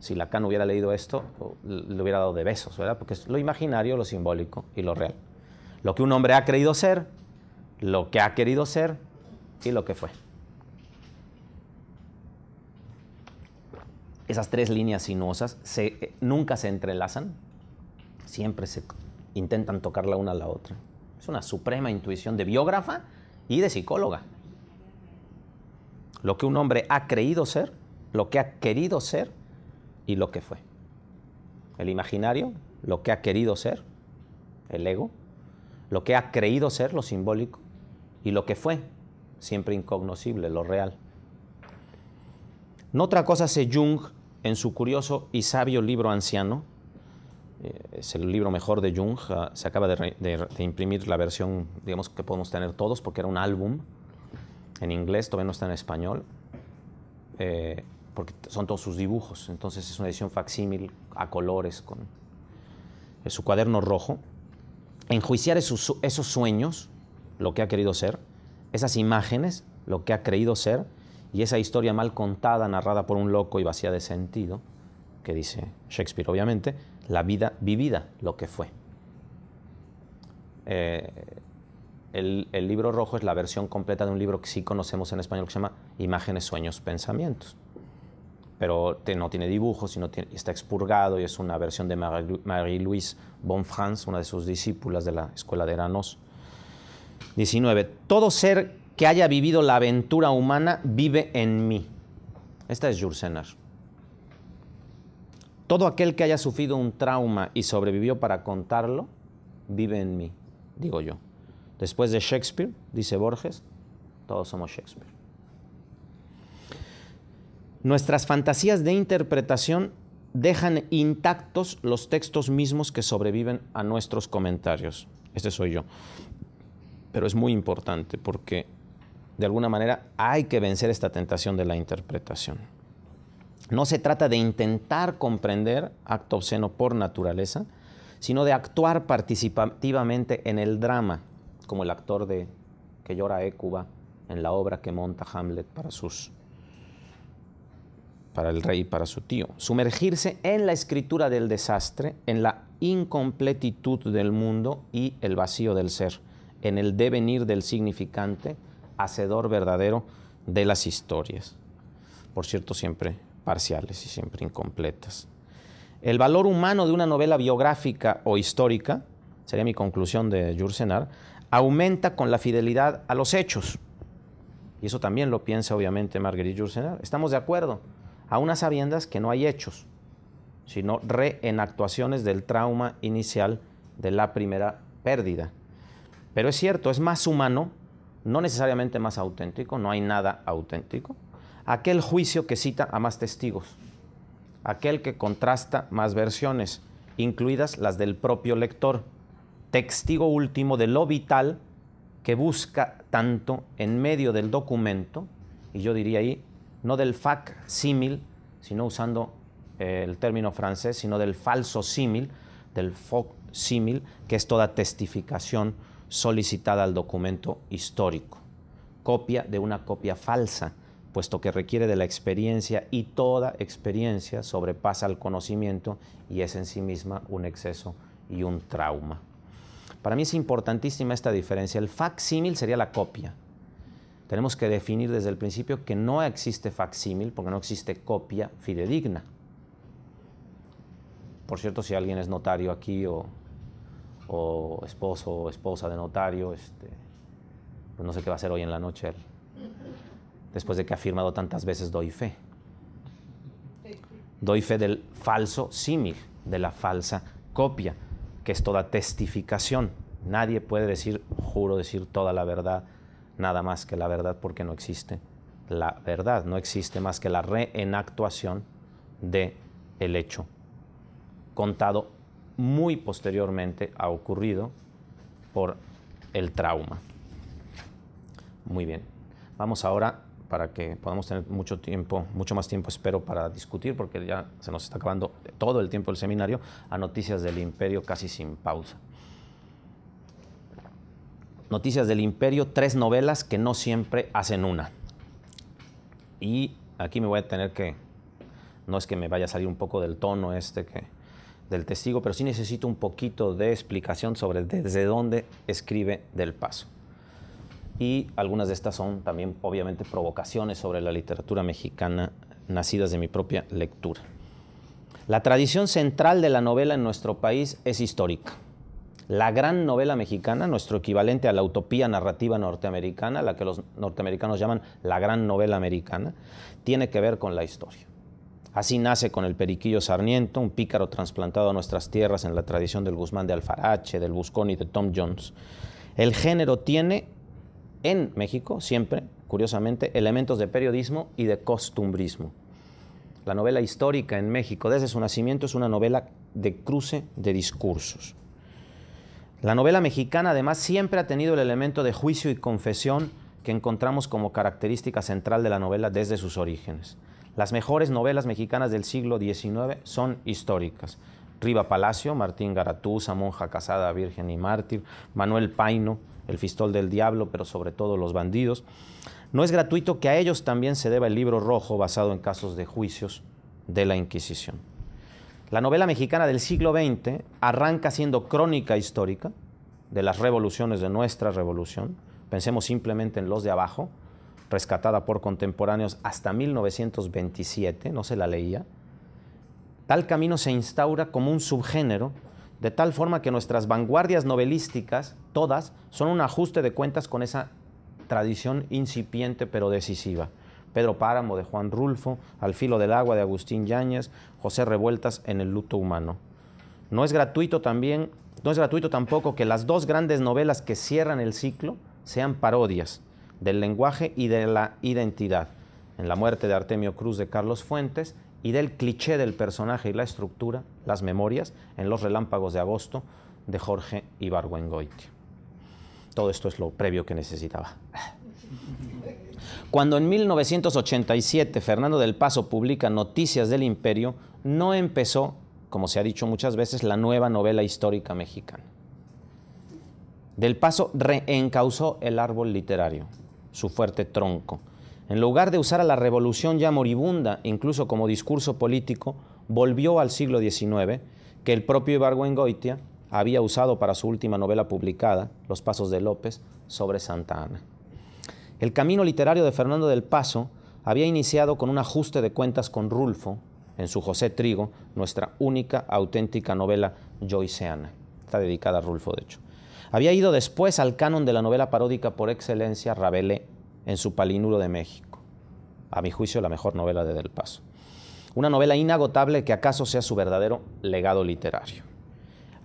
si Lacan hubiera leído esto, le hubiera dado de besos, ¿verdad? Porque es lo imaginario, lo simbólico y lo real. Lo que un hombre ha creído ser, lo que ha querido ser y lo que fue. Esas tres líneas sinuosas eh, nunca se entrelazan, siempre se intentan tocar la una a la otra. Es una suprema intuición de biógrafa y de psicóloga. Lo que un hombre ha creído ser, lo que ha querido ser y lo que fue. El imaginario, lo que ha querido ser, el ego, lo que ha creído ser, lo simbólico, y lo que fue, siempre incognoscible, lo real. No otra cosa hace Jung en su curioso y sabio libro anciano, eh, es el libro mejor de Jung, ah, se acaba de, imprimir la versión, digamos, que podemos tener todos, porque era un álbum en inglés, todavía no está en español, eh, porque son todos sus dibujos, entonces es una edición facsímil a colores, con su cuaderno rojo, enjuiciar esos, sueños, lo que ha querido ser, esas imágenes, lo que ha creído ser, y esa historia mal contada, narrada por un loco y vacía de sentido, que dice Shakespeare obviamente, la vida vivida, lo que fue. Eh, el libro rojo es la versión completa de un libro que sí conocemos en español que se llama Imágenes, Sueños, Pensamientos pero no tiene dibujos, sino tiene, está expurgado y es una versión de Marie-Louise Bonfrance, una de sus discípulas de la Escuela de Eranos. 19. Todo ser que haya vivido la aventura humana vive en mí. Esta es Jursenar. Todo aquel que haya sufrido un trauma y sobrevivió para contarlo, vive en mí, digo yo. Después de Shakespeare, dice Borges, todos somos Shakespeare nuestras fantasías de interpretación dejan intactos los textos mismos que sobreviven a nuestros comentarios. Este soy yo. Pero es muy importante porque de alguna manera hay que vencer esta tentación de la interpretación. No se trata de intentar comprender acto obsceno por naturaleza, sino de actuar participativamente en el drama, como el actor de que llora Écuba en la obra que monta Hamlet para sus para el rey, y para su tío. Sumergirse en la escritura del desastre, en la incompletitud del mundo y el vacío del ser, en el devenir del significante, hacedor verdadero de las historias. Por cierto, siempre parciales y siempre incompletas. El valor humano de una novela biográfica o histórica, sería mi conclusión de Jursenar, aumenta con la fidelidad a los hechos. Y eso también lo piensa obviamente Marguerite Jursenar. Estamos de acuerdo a unas sabiendas que no hay hechos, sino reenactuaciones del trauma inicial de la primera pérdida. Pero es cierto, es más humano, no necesariamente más auténtico, no hay nada auténtico, aquel juicio que cita a más testigos, aquel que contrasta más versiones, incluidas las del propio lector, testigo último de lo vital que busca tanto en medio del documento, y yo diría ahí no del fac símil, sino usando eh, el término francés, sino del falso símil, del faux símil, que es toda testificación solicitada al documento histórico, copia de una copia falsa, puesto que requiere de la experiencia y toda experiencia sobrepasa el conocimiento y es en sí misma un exceso y un trauma. Para mí es importantísima esta diferencia. El fac facsímil sería la copia, tenemos que definir desde el principio que no existe facsímil porque no existe copia fidedigna. Por cierto, si alguien es notario aquí o, esposo o esposa de notario, este, pues no sé qué va a hacer hoy en la noche después de que ha firmado tantas veces doy fe. Doy fe del falso símil, de la falsa copia, que es toda testificación. Nadie puede decir, juro decir toda la verdad, nada más que la verdad porque no existe la verdad, no existe más que la reenactuación de el hecho contado muy posteriormente ha ocurrido por el trauma. Muy bien. Vamos ahora para que podamos tener mucho tiempo, mucho más tiempo espero para discutir porque ya se nos está acabando todo el tiempo del seminario a noticias del imperio casi sin pausa. Noticias del Imperio, tres novelas que no siempre hacen una. Y aquí me voy a tener que, no es que me vaya a salir un poco del tono este que, del testigo, pero sí necesito un poquito de explicación sobre desde dónde escribe Del Paso. Y algunas de estas son también, obviamente, provocaciones sobre la literatura mexicana nacidas de mi propia lectura. La tradición central de la novela en nuestro país es histórica la gran novela mexicana, nuestro equivalente a la utopía narrativa norteamericana, la que los norteamericanos llaman la gran novela americana, tiene que ver con la historia. Así nace con el Periquillo Sarniento, un pícaro trasplantado a nuestras tierras en la tradición del Guzmán de Alfarache, del Buscón y de Tom Jones. El género tiene en México siempre, curiosamente, elementos de periodismo y de costumbrismo. La novela histórica en México desde su nacimiento es una novela de cruce de discursos. La novela mexicana además siempre ha tenido el elemento de juicio y confesión que encontramos como característica central de la novela desde sus orígenes. Las mejores novelas mexicanas del siglo XIX son históricas. Riva Palacio, Martín Garatuza, Monja Casada, Virgen y Mártir, Manuel Paino, El Fistol del Diablo, pero sobre todo Los Bandidos. No es gratuito que a ellos también se deba el libro rojo basado en casos de juicios de la Inquisición. La novela mexicana del siglo XX arranca siendo crónica histórica de las revoluciones de nuestra revolución. Pensemos simplemente en los de abajo, rescatada por contemporáneos hasta 1927, no se la leía. Tal camino se instaura como un subgénero, de tal forma que nuestras vanguardias novelísticas, todas, son un ajuste de cuentas con esa tradición incipiente pero decisiva. Pedro Páramo de Juan Rulfo, Al filo del agua de Agustín Yáñez, José Revueltas en el luto humano. No es gratuito también, no es gratuito tampoco que las dos grandes novelas que cierran el ciclo sean parodias del lenguaje y de la identidad, en la muerte de Artemio Cruz de Carlos Fuentes y del cliché del personaje y la estructura, las memorias, en Los Relámpagos de Agosto de Jorge Ibargüengoitia. Todo esto es lo previo que necesitaba. Cuando en 1987 Fernando del Paso publica Noticias del Imperio, no empezó, como se ha dicho muchas veces, la nueva novela histórica mexicana. Del Paso reencausó el árbol literario, su fuerte tronco. En lugar de usar a la revolución ya moribunda, incluso como discurso político, volvió al siglo XIX, que el propio Ibargüengoitia había usado para su última novela publicada, Los Pasos de López, sobre Santa Ana. El camino literario de Fernando del Paso había iniciado con un ajuste de cuentas con Rulfo, en su José Trigo, nuestra única auténtica novela joyceana. Está dedicada a Rulfo, de hecho. Había ido después al canon de la novela paródica por excelencia, Rabelais, en su Palinuro de México. A mi juicio, la mejor novela de Del Paso. Una novela inagotable que acaso sea su verdadero legado literario.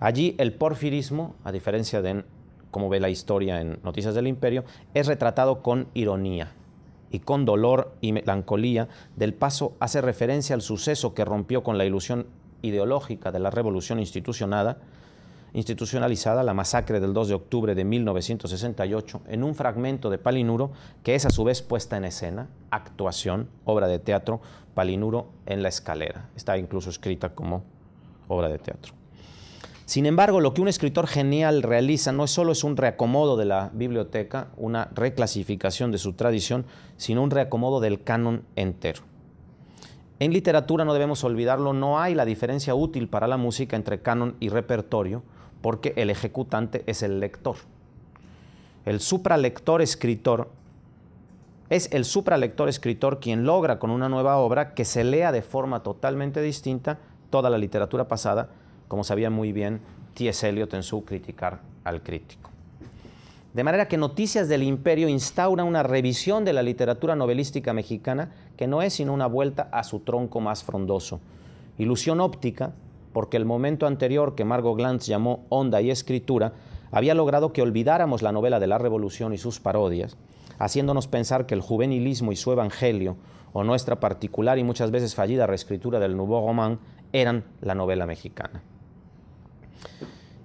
Allí el porfirismo, a diferencia de cómo como ve la historia en Noticias del Imperio, es retratado con ironía, y con dolor y melancolía del paso hace referencia al suceso que rompió con la ilusión ideológica de la revolución institucionalizada, la masacre del 2 de octubre de 1968, en un fragmento de Palinuro que es a su vez puesta en escena, actuación, obra de teatro, Palinuro en la escalera. Está incluso escrita como obra de teatro. Sin embargo, lo que un escritor genial realiza no solo es un reacomodo de la biblioteca, una reclasificación de su tradición, sino un reacomodo del canon entero. En literatura, no debemos olvidarlo, no hay la diferencia útil para la música entre canon y repertorio, porque el ejecutante es el lector. El supralector escritor es el supralector escritor quien logra con una nueva obra que se lea de forma totalmente distinta toda la literatura pasada como sabía muy bien T.S. Eliot en su Criticar al Crítico. De manera que Noticias del Imperio instaura una revisión de la literatura novelística mexicana que no es sino una vuelta a su tronco más frondoso. Ilusión óptica, porque el momento anterior que Margot Glantz llamó onda y escritura había logrado que olvidáramos la novela de la Revolución y sus parodias, haciéndonos pensar que el juvenilismo y su evangelio, o nuestra particular y muchas veces fallida reescritura del Nouveau Roman, eran la novela mexicana.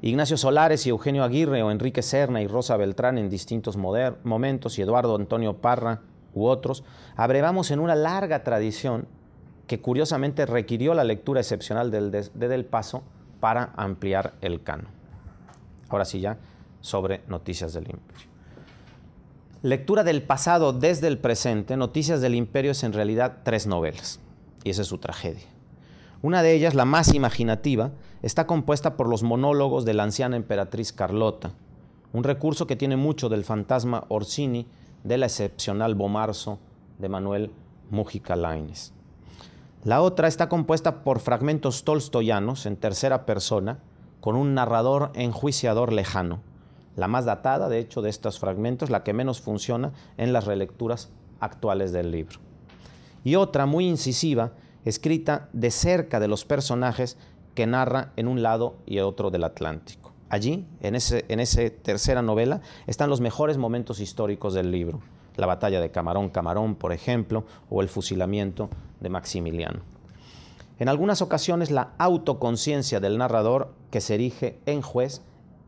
Ignacio Solares y Eugenio Aguirre o Enrique Serna y Rosa Beltrán en distintos momentos y Eduardo Antonio Parra u otros, abrevamos en una larga tradición que curiosamente requirió la lectura excepcional de Del Paso para ampliar el cano. Ahora sí ya, sobre Noticias del Imperio. Lectura del pasado desde el presente, Noticias del Imperio es en realidad tres novelas, y esa es su tragedia. Una de ellas, la más imaginativa, está compuesta por los monólogos de la anciana emperatriz Carlota, un recurso que tiene mucho del fantasma Orsini de la excepcional Bomarzo de Manuel Mujica Laines. La otra está compuesta por fragmentos tolstoyanos en tercera persona, con un narrador enjuiciador lejano, la más datada, de hecho, de estos fragmentos, la que menos funciona en las relecturas actuales del libro. Y otra muy incisiva escrita de cerca de los personajes que narra en un lado y otro del Atlántico. Allí, en esa tercera novela, están los mejores momentos históricos del libro, la batalla de Camarón Camarón, por ejemplo, o el fusilamiento de Maximiliano. En algunas ocasiones la autoconciencia del narrador que se erige en juez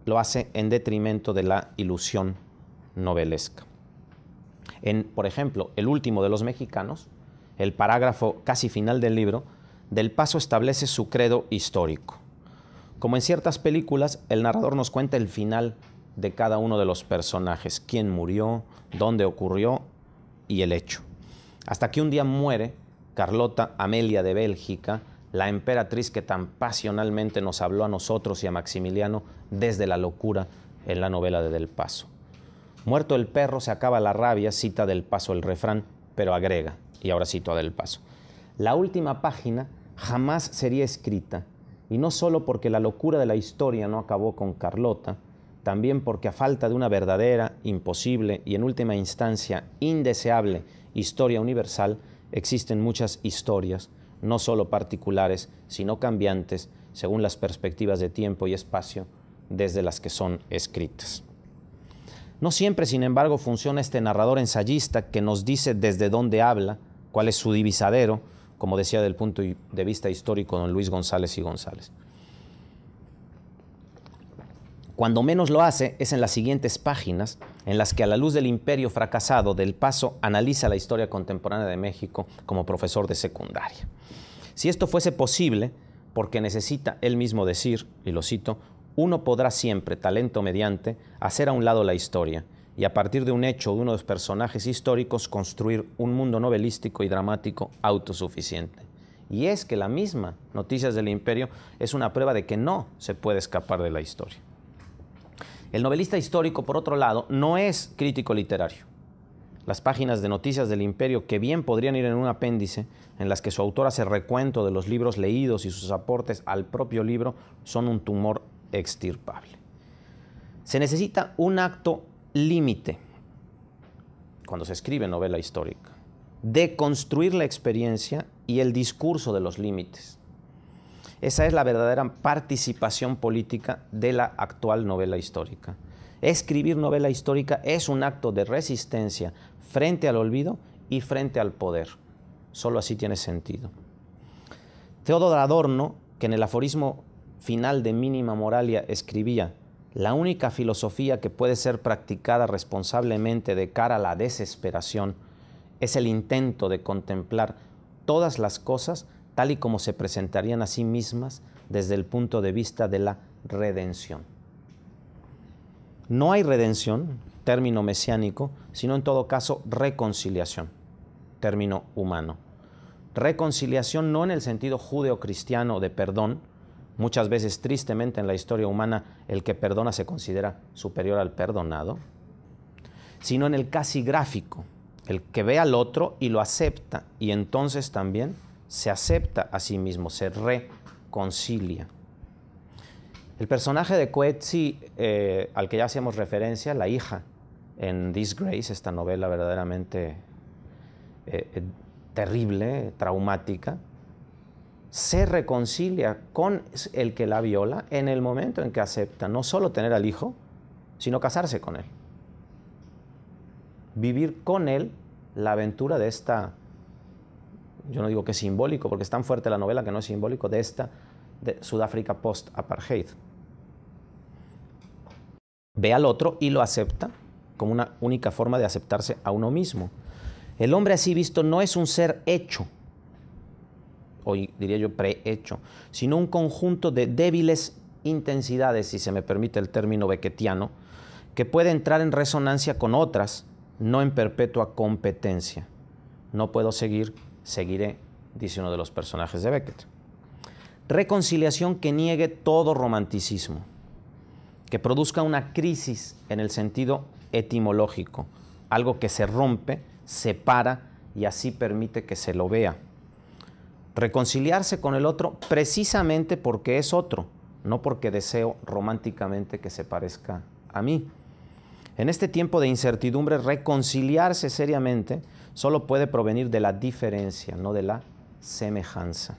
lo hace en detrimento de la ilusión novelesca. En, por ejemplo, El último de los mexicanos, el parágrafo casi final del libro, Del Paso establece su credo histórico. Como en ciertas películas, el narrador nos cuenta el final de cada uno de los personajes, quién murió, dónde ocurrió y el hecho. Hasta que un día muere Carlota Amelia de Bélgica, la emperatriz que tan pasionalmente nos habló a nosotros y a Maximiliano desde la locura en la novela de Del Paso. Muerto el perro se acaba la rabia, cita Del Paso el refrán, pero agrega, y ahora sí, todo el paso. La última página jamás sería escrita, y no solo porque la locura de la historia no acabó con Carlota, también porque a falta de una verdadera, imposible y en última instancia indeseable historia universal, existen muchas historias, no solo particulares, sino cambiantes, según las perspectivas de tiempo y espacio desde las que son escritas. No siempre, sin embargo, funciona este narrador ensayista que nos dice desde dónde habla, cuál es su divisadero, como decía del punto de vista histórico don Luis González y González. Cuando menos lo hace es en las siguientes páginas, en las que a la luz del imperio fracasado del paso analiza la historia contemporánea de México como profesor de secundaria. Si esto fuese posible, porque necesita él mismo decir, y lo cito, uno podrá siempre, talento mediante, hacer a un lado la historia y a partir de un hecho o de los personajes históricos construir un mundo novelístico y dramático autosuficiente. Y es que la misma Noticias del Imperio es una prueba de que no se puede escapar de la historia. El novelista histórico, por otro lado, no es crítico literario. Las páginas de Noticias del Imperio, que bien podrían ir en un apéndice, en las que su autor hace recuento de los libros leídos y sus aportes al propio libro, son un tumor extirpable. Se necesita un acto límite, cuando se escribe novela histórica, de construir la experiencia y el discurso de los límites. Esa es la verdadera participación política de la actual novela histórica. Escribir novela histórica es un acto de resistencia frente al olvido y frente al poder. Solo así tiene sentido. Teodoro Adorno, que en el aforismo final de Mínima Moralia escribía, la única filosofía que puede ser practicada responsablemente de cara a la desesperación es el intento de contemplar todas las cosas tal y como se presentarían a sí mismas desde el punto de vista de la redención. No hay redención, término mesiánico, sino en todo caso reconciliación, término humano. Reconciliación no en el sentido judeocristiano de perdón, Muchas veces, tristemente, en la historia humana, el que perdona se considera superior al perdonado, sino en el casi gráfico, el que ve al otro y lo acepta, y entonces también se acepta a sí mismo, se reconcilia. El personaje de Coetzee, eh, al que ya hacíamos referencia, la hija, en Disgrace, esta novela verdaderamente eh, eh, terrible, traumática, se reconcilia con el que la viola en el momento en que acepta no solo tener al hijo, sino casarse con él. Vivir con él la aventura de esta, yo no digo que es simbólico, porque es tan fuerte la novela que no es simbólico, de esta de Sudáfrica post-apartheid. Ve al otro y lo acepta como una única forma de aceptarse a uno mismo. El hombre así visto no es un ser hecho, o diría yo prehecho, sino un conjunto de débiles intensidades, si se me permite el término bequetiano, que puede entrar en resonancia con otras, no en perpetua competencia. No puedo seguir, seguiré, dice uno de los personajes de Beckett. Reconciliación que niegue todo romanticismo, que produzca una crisis en el sentido etimológico, algo que se rompe, separa y así permite que se lo vea reconciliarse con el otro precisamente porque es otro, no porque deseo románticamente que se parezca a mí. En este tiempo de incertidumbre, reconciliarse seriamente solo puede provenir de la diferencia, no de la semejanza.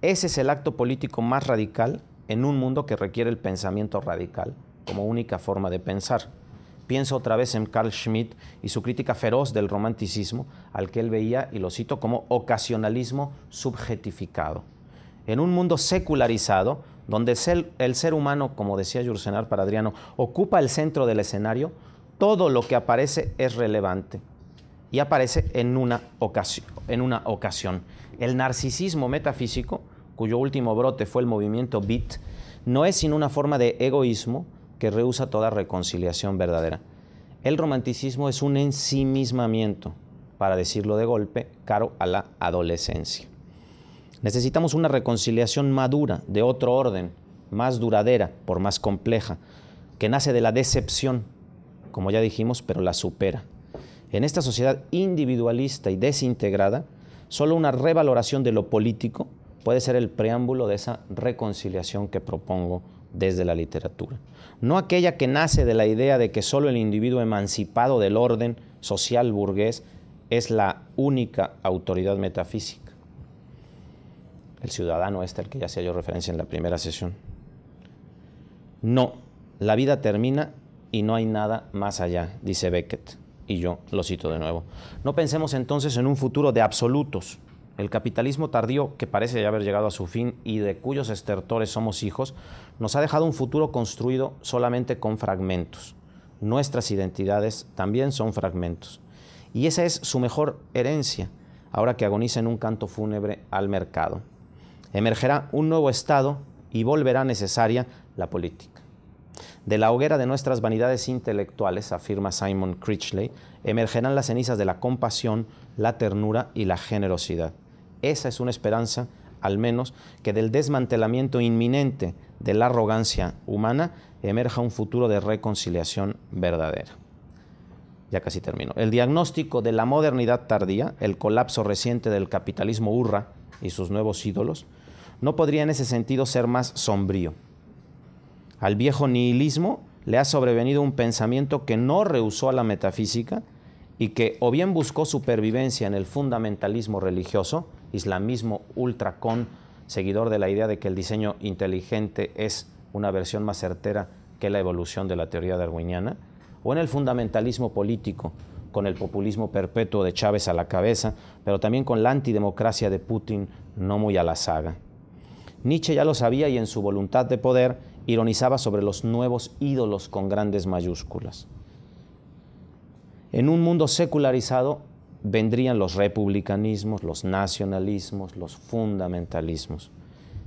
Ese es el acto político más radical en un mundo que requiere el pensamiento radical como única forma de pensar. Pienso otra vez en Carl Schmitt y su crítica feroz del romanticismo, al que él veía, y lo cito, como ocasionalismo subjetificado. En un mundo secularizado, donde el ser humano, como decía Yurcenar para Adriano, ocupa el centro del escenario, todo lo que aparece es relevante y aparece en una, ocasión, en una ocasión. El narcisismo metafísico, cuyo último brote fue el movimiento Beat, no es sino una forma de egoísmo que rehúsa toda reconciliación verdadera. El romanticismo es un ensimismamiento, para decirlo de golpe, caro a la adolescencia. Necesitamos una reconciliación madura, de otro orden, más duradera, por más compleja, que nace de la decepción, como ya dijimos, pero la supera. En esta sociedad individualista y desintegrada, solo una revaloración de lo político puede ser el preámbulo de esa reconciliación que propongo desde la literatura no aquella que nace de la idea de que solo el individuo emancipado del orden social burgués es la única autoridad metafísica. El ciudadano este el que ya hacía yo referencia en la primera sesión. No, la vida termina y no hay nada más allá, dice Beckett. Y yo lo cito de nuevo. No pensemos entonces en un futuro de absolutos, el capitalismo tardío, que parece ya haber llegado a su fin y de cuyos estertores somos hijos, nos ha dejado un futuro construido solamente con fragmentos. Nuestras identidades también son fragmentos. Y esa es su mejor herencia, ahora que agoniza en un canto fúnebre al mercado. Emergerá un nuevo Estado y volverá necesaria la política. De la hoguera de nuestras vanidades intelectuales, afirma Simon Critchley, emergerán las cenizas de la compasión, la ternura y la generosidad. Esa es una esperanza, al menos, que del desmantelamiento inminente de la arrogancia humana emerja un futuro de reconciliación verdadera. Ya casi termino. El diagnóstico de la modernidad tardía, el colapso reciente del capitalismo urra y sus nuevos ídolos, no podría en ese sentido ser más sombrío. Al viejo nihilismo le ha sobrevenido un pensamiento que no rehusó a la metafísica y que o bien buscó supervivencia en el fundamentalismo religioso, islamismo ultracon, seguidor de la idea de que el diseño inteligente es una versión más certera que la evolución de la teoría darwiniana, o en el fundamentalismo político, con el populismo perpetuo de Chávez a la cabeza, pero también con la antidemocracia de Putin no muy a la saga. Nietzsche ya lo sabía y en su voluntad de poder ironizaba sobre los nuevos ídolos con grandes mayúsculas. En un mundo secularizado, vendrían los republicanismos, los nacionalismos, los fundamentalismos.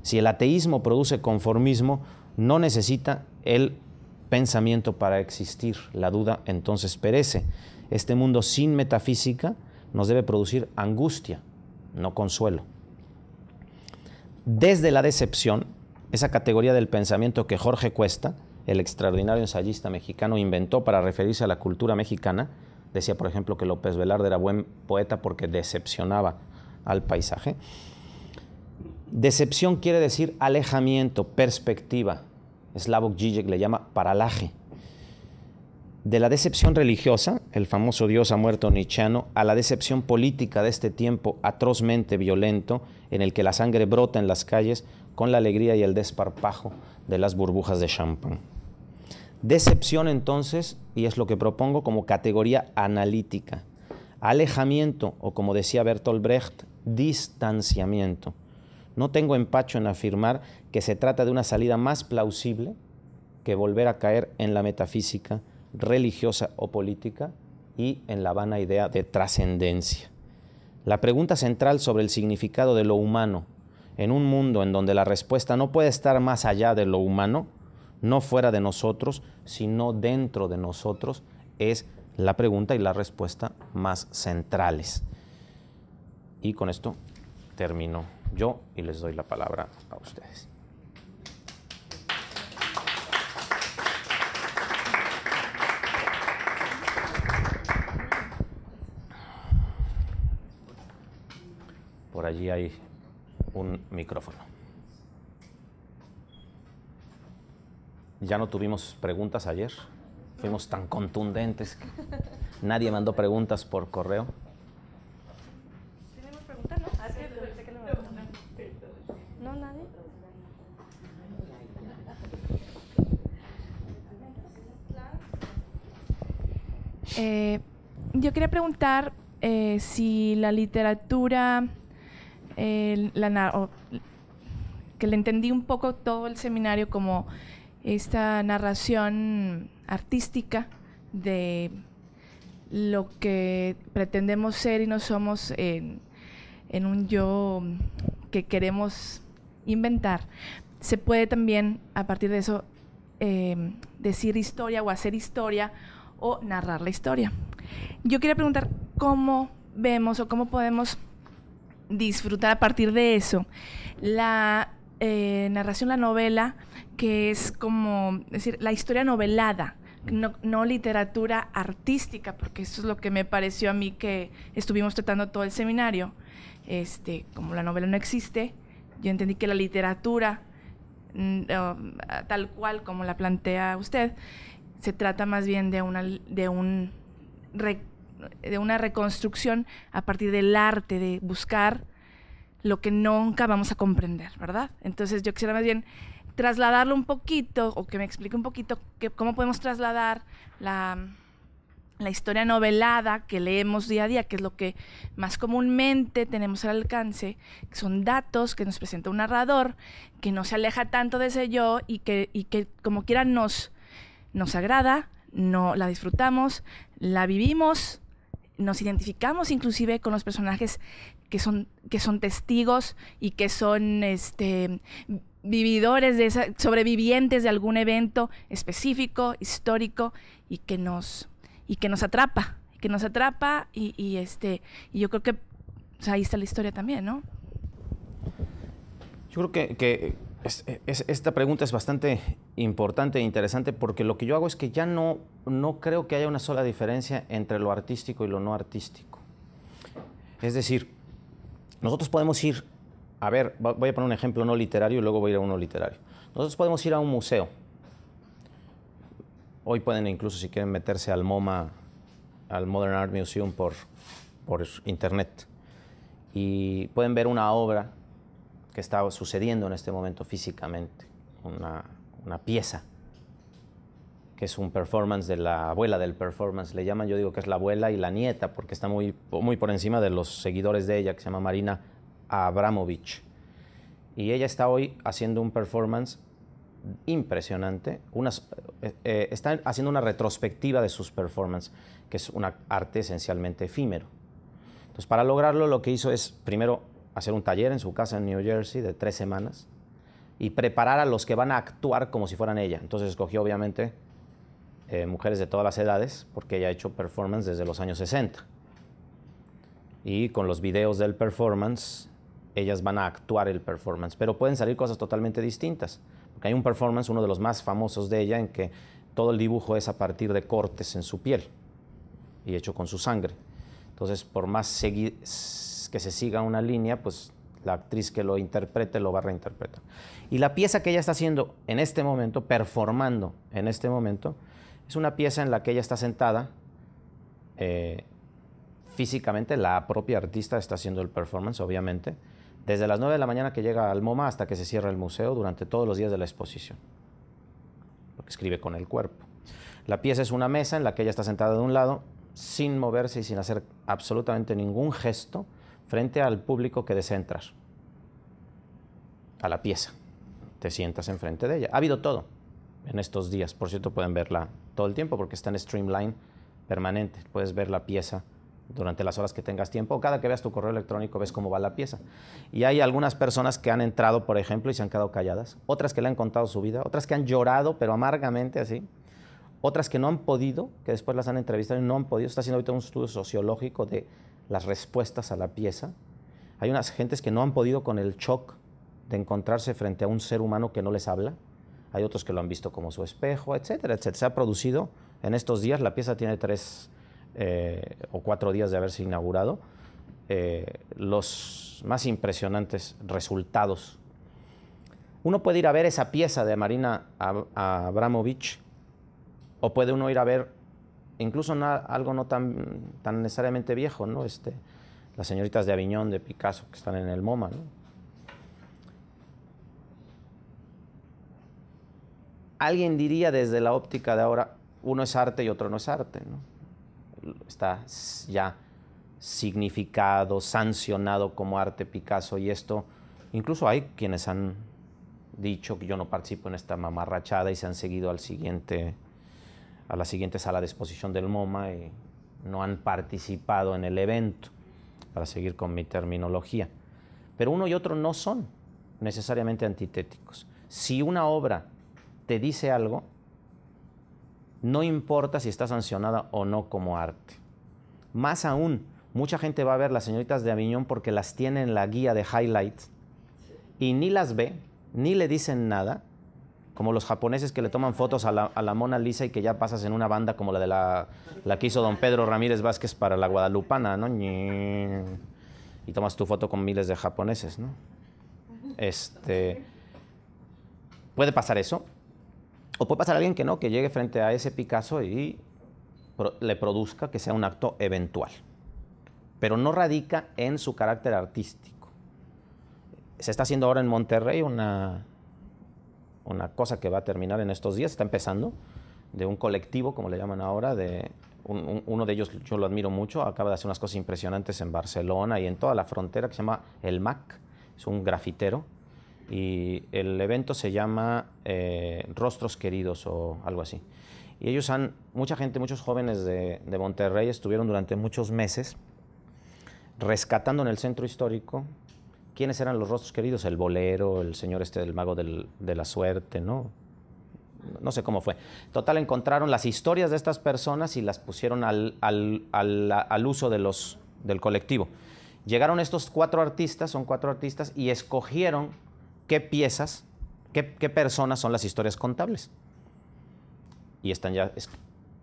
Si el ateísmo produce conformismo, no necesita el pensamiento para existir. La duda entonces perece. Este mundo sin metafísica nos debe producir angustia, no consuelo. Desde la decepción, esa categoría del pensamiento que Jorge Cuesta, el extraordinario ensayista mexicano, inventó para referirse a la cultura mexicana, Decía, por ejemplo, que López Velarde era buen poeta porque decepcionaba al paisaje. Decepción quiere decir alejamiento, perspectiva. Slavoj Žižek le llama paralaje. De la decepción religiosa, el famoso Dios ha muerto nichano, a la decepción política de este tiempo atrozmente violento, en el que la sangre brota en las calles con la alegría y el desparpajo de las burbujas de champán. Decepción entonces, y es lo que propongo como categoría analítica. Alejamiento, o como decía Bertolt Brecht, distanciamiento. No tengo empacho en afirmar que se trata de una salida más plausible que volver a caer en la metafísica religiosa o política y en la vana idea de trascendencia. La pregunta central sobre el significado de lo humano en un mundo en donde la respuesta no puede estar más allá de lo humano no fuera de nosotros, sino dentro de nosotros, es la pregunta y la respuesta más centrales. Y con esto termino yo y les doy la palabra a ustedes. Por allí hay un micrófono. Ya no tuvimos preguntas ayer. Fuimos tan contundentes que nadie mandó preguntas por correo. No, nadie. Eh, yo quería preguntar eh, si la literatura, eh, que le entendí un poco todo el seminario como esta narración artística de lo que pretendemos ser y no somos en, un yo que queremos inventar. Se puede también, a partir de eso, em, decir historia o hacer historia o narrar la historia. Yo quería preguntar cómo vemos o cómo podemos disfrutar a partir de eso la eh, narración, la novela, que es como, decir, la historia novelada, no, literatura artística, porque eso es lo que me pareció a mí que estuvimos tratando todo el seminario. Este, como la novela no existe, yo entendí que la literatura, mm, tal cual como la plantea usted, se trata más bien de una, de un, de una reconstrucción a partir del arte, de buscar lo que nunca vamos a comprender, ¿verdad? Entonces yo quisiera más bien trasladarlo un poquito, o que me explique un poquito que, cómo podemos trasladar la, historia novelada que leemos día a día, que es lo que más comúnmente tenemos al alcance, que son datos que nos presenta un narrador, que no se aleja tanto de ese yo y que, que como quiera nos, nos agrada, no, la disfrutamos, la vivimos, nos identificamos inclusive con los personajes que son, que son testigos y que son este, vividores de sobrevivientes de algún evento específico, histórico, y que nos, y que nos atrapa, que nos atrapa, y, este, y yo creo que pues, ahí está la historia también, ¿no? Yo creo que, esta pregunta es bastante importante e interesante porque lo que yo hago es que ya no, no creo que haya una sola diferencia entre lo artístico y lo no artístico. Es decir, nosotros podemos ir a ver, voy a poner un ejemplo no literario y luego voy a ir a uno literario. Nosotros podemos ir a un museo. Hoy pueden incluso, si quieren, meterse al MoMA, al Modern Art Museum por, por internet. Y pueden ver una obra que está sucediendo en este momento físicamente, una, una pieza que es un performance de la abuela del performance, le llaman, yo digo que es la abuela y la nieta, porque está muy, muy por encima de los seguidores de ella, que se llama Marina a Abramovich. Y ella está hoy haciendo un performance impresionante. Unas, eh, eh, está haciendo una retrospectiva de sus performances, que es un arte esencialmente efímero. Entonces, para lograrlo, lo que hizo es primero hacer un taller en su casa en New Jersey de tres semanas y preparar a los que van a actuar como si fueran ella. Entonces, escogió obviamente eh, mujeres de todas las edades, porque ella ha hecho performance desde los años 60. Y con los videos del performance ellas van a actuar el performance, pero pueden salir cosas totalmente distintas. Porque hay un performance, uno de los más famosos de ella, en que todo el dibujo es a partir de cortes en su piel y hecho con su sangre. Entonces, por más que se siga una línea, pues la actriz que lo interprete lo va a reinterpretar. Y la pieza que ella está haciendo en este momento, performando en este momento, es una pieza en la que ella está sentada. Eh, físicamente, la propia artista está haciendo el performance, obviamente desde las 9 de la mañana que llega al MoMA hasta que se cierra el museo durante todos los días de la exposición, Lo que escribe con el cuerpo. La pieza es una mesa en la que ella está sentada de un lado, sin moverse y sin hacer absolutamente ningún gesto frente al público que desea entrar. A la pieza. Te sientas enfrente de ella. Ha habido todo en estos días. Por cierto, pueden verla todo el tiempo porque está en streamline permanente. Puedes ver la pieza durante las horas que tengas tiempo, cada que veas tu correo electrónico ves cómo va la pieza. Y hay algunas personas que han entrado, por ejemplo, y se han quedado calladas, otras que le han contado su vida, otras que han llorado, pero amargamente así, otras que no han podido, que después las han entrevistado y no han podido, está haciendo ahorita un estudio sociológico de las respuestas a la pieza. Hay unas gentes que no han podido con el shock de encontrarse frente a un ser humano que no les habla, hay otros que lo han visto como su espejo, etcétera, etcétera. Se ha producido en estos días, la pieza tiene tres eh, o cuatro días de haberse inaugurado, eh, los más impresionantes resultados. Uno puede ir a ver esa pieza de Marina Abramovich o puede uno ir a ver incluso algo no tan, tan necesariamente viejo, ¿no? Este, las señoritas de Aviñón, de Picasso, que están en el MoMA, Alguien diría desde la óptica de ahora, uno es arte y otro no es arte, ¿no? está ya significado, sancionado como arte Picasso y esto, incluso hay quienes han dicho que yo no participo en esta mamarrachada y se han seguido al siguiente, a la siguiente sala de exposición del MoMA y no han participado en el evento, para seguir con mi terminología. Pero uno y otro no son necesariamente antitéticos. Si una obra te dice algo, no importa si está sancionada o no como arte. Más aún, mucha gente va a ver las señoritas de Aviñón porque las tiene en la guía de highlights y ni las ve, ni le dicen nada, como los japoneses que le toman fotos a la, Mona Lisa y que ya pasas en una banda como la, de la, que hizo don Pedro Ramírez Vázquez para la Guadalupana, ¿no? Y tomas tu foto con miles de japoneses, ¿no? Este, puede pasar eso, o puede pasar alguien que no, que llegue frente a ese Picasso y le produzca que sea un acto eventual. Pero no radica en su carácter artístico. Se está haciendo ahora en Monterrey una, una cosa que va a terminar en estos días, está empezando, de un colectivo, como le llaman ahora, de uno de ellos yo lo admiro mucho, acaba de hacer unas cosas impresionantes en Barcelona y en toda la frontera que se llama El MAC, es un grafitero y el evento se llama eh, Rostros Queridos o algo así. Y ellos han, mucha gente, muchos jóvenes de, Monterrey estuvieron durante muchos meses rescatando en el centro histórico quiénes eran los rostros queridos, el bolero, el señor este del mago de la suerte, ¿no? No sé cómo fue. Total, encontraron las historias de estas personas y las pusieron al, uso de los, del colectivo. Llegaron estos cuatro artistas, son cuatro artistas, y escogieron qué piezas, qué, personas son las historias contables. Y están ya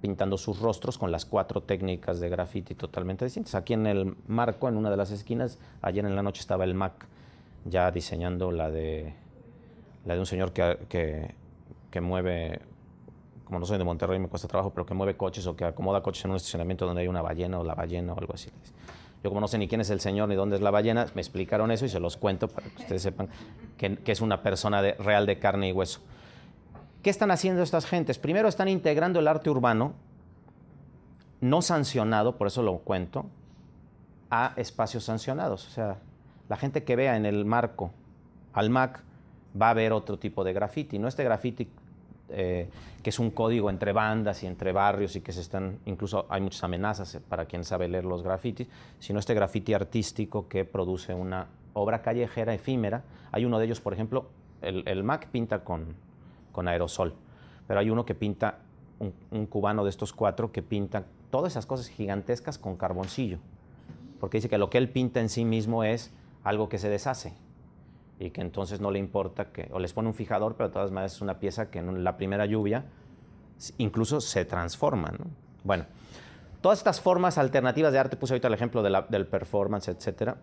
pintando sus rostros con las cuatro técnicas de grafiti totalmente distintas. Aquí en el marco, en una de las esquinas, ayer en la noche estaba el Mac ya diseñando la de, la de un señor que, que, mueve como no soy de Monterrey me cuesta trabajo, pero que mueve coches o que acomoda coches en un estacionamiento donde hay una ballena o la ballena o algo así. Yo como no sé ni quién es el señor ni dónde es la ballena, me explicaron eso y se los cuento para que ustedes sepan que, es una persona de, real de carne y hueso. ¿Qué están haciendo estas gentes? Primero están integrando el arte urbano, no sancionado, por eso lo cuento, a espacios sancionados. O sea, la gente que vea en el marco al MAC va a ver otro tipo de graffiti, no este graffiti eh, que es un código entre bandas y entre barrios y que se están, incluso hay muchas amenazas eh, para quien sabe leer los grafitis, sino este grafiti artístico que produce una obra callejera efímera. Hay uno de ellos, por ejemplo, el, Mac pinta con, aerosol, pero hay uno que pinta, un, un cubano de estos cuatro que pinta todas esas cosas gigantescas con carboncillo, porque dice que lo que él pinta en sí mismo es algo que se deshace y que entonces no le importa que, o les pone un fijador, pero de todas maneras es una pieza que en la primera lluvia incluso se transforma. Bueno, todas estas formas alternativas de arte, puse ahorita el ejemplo de la, del performance, etcétera,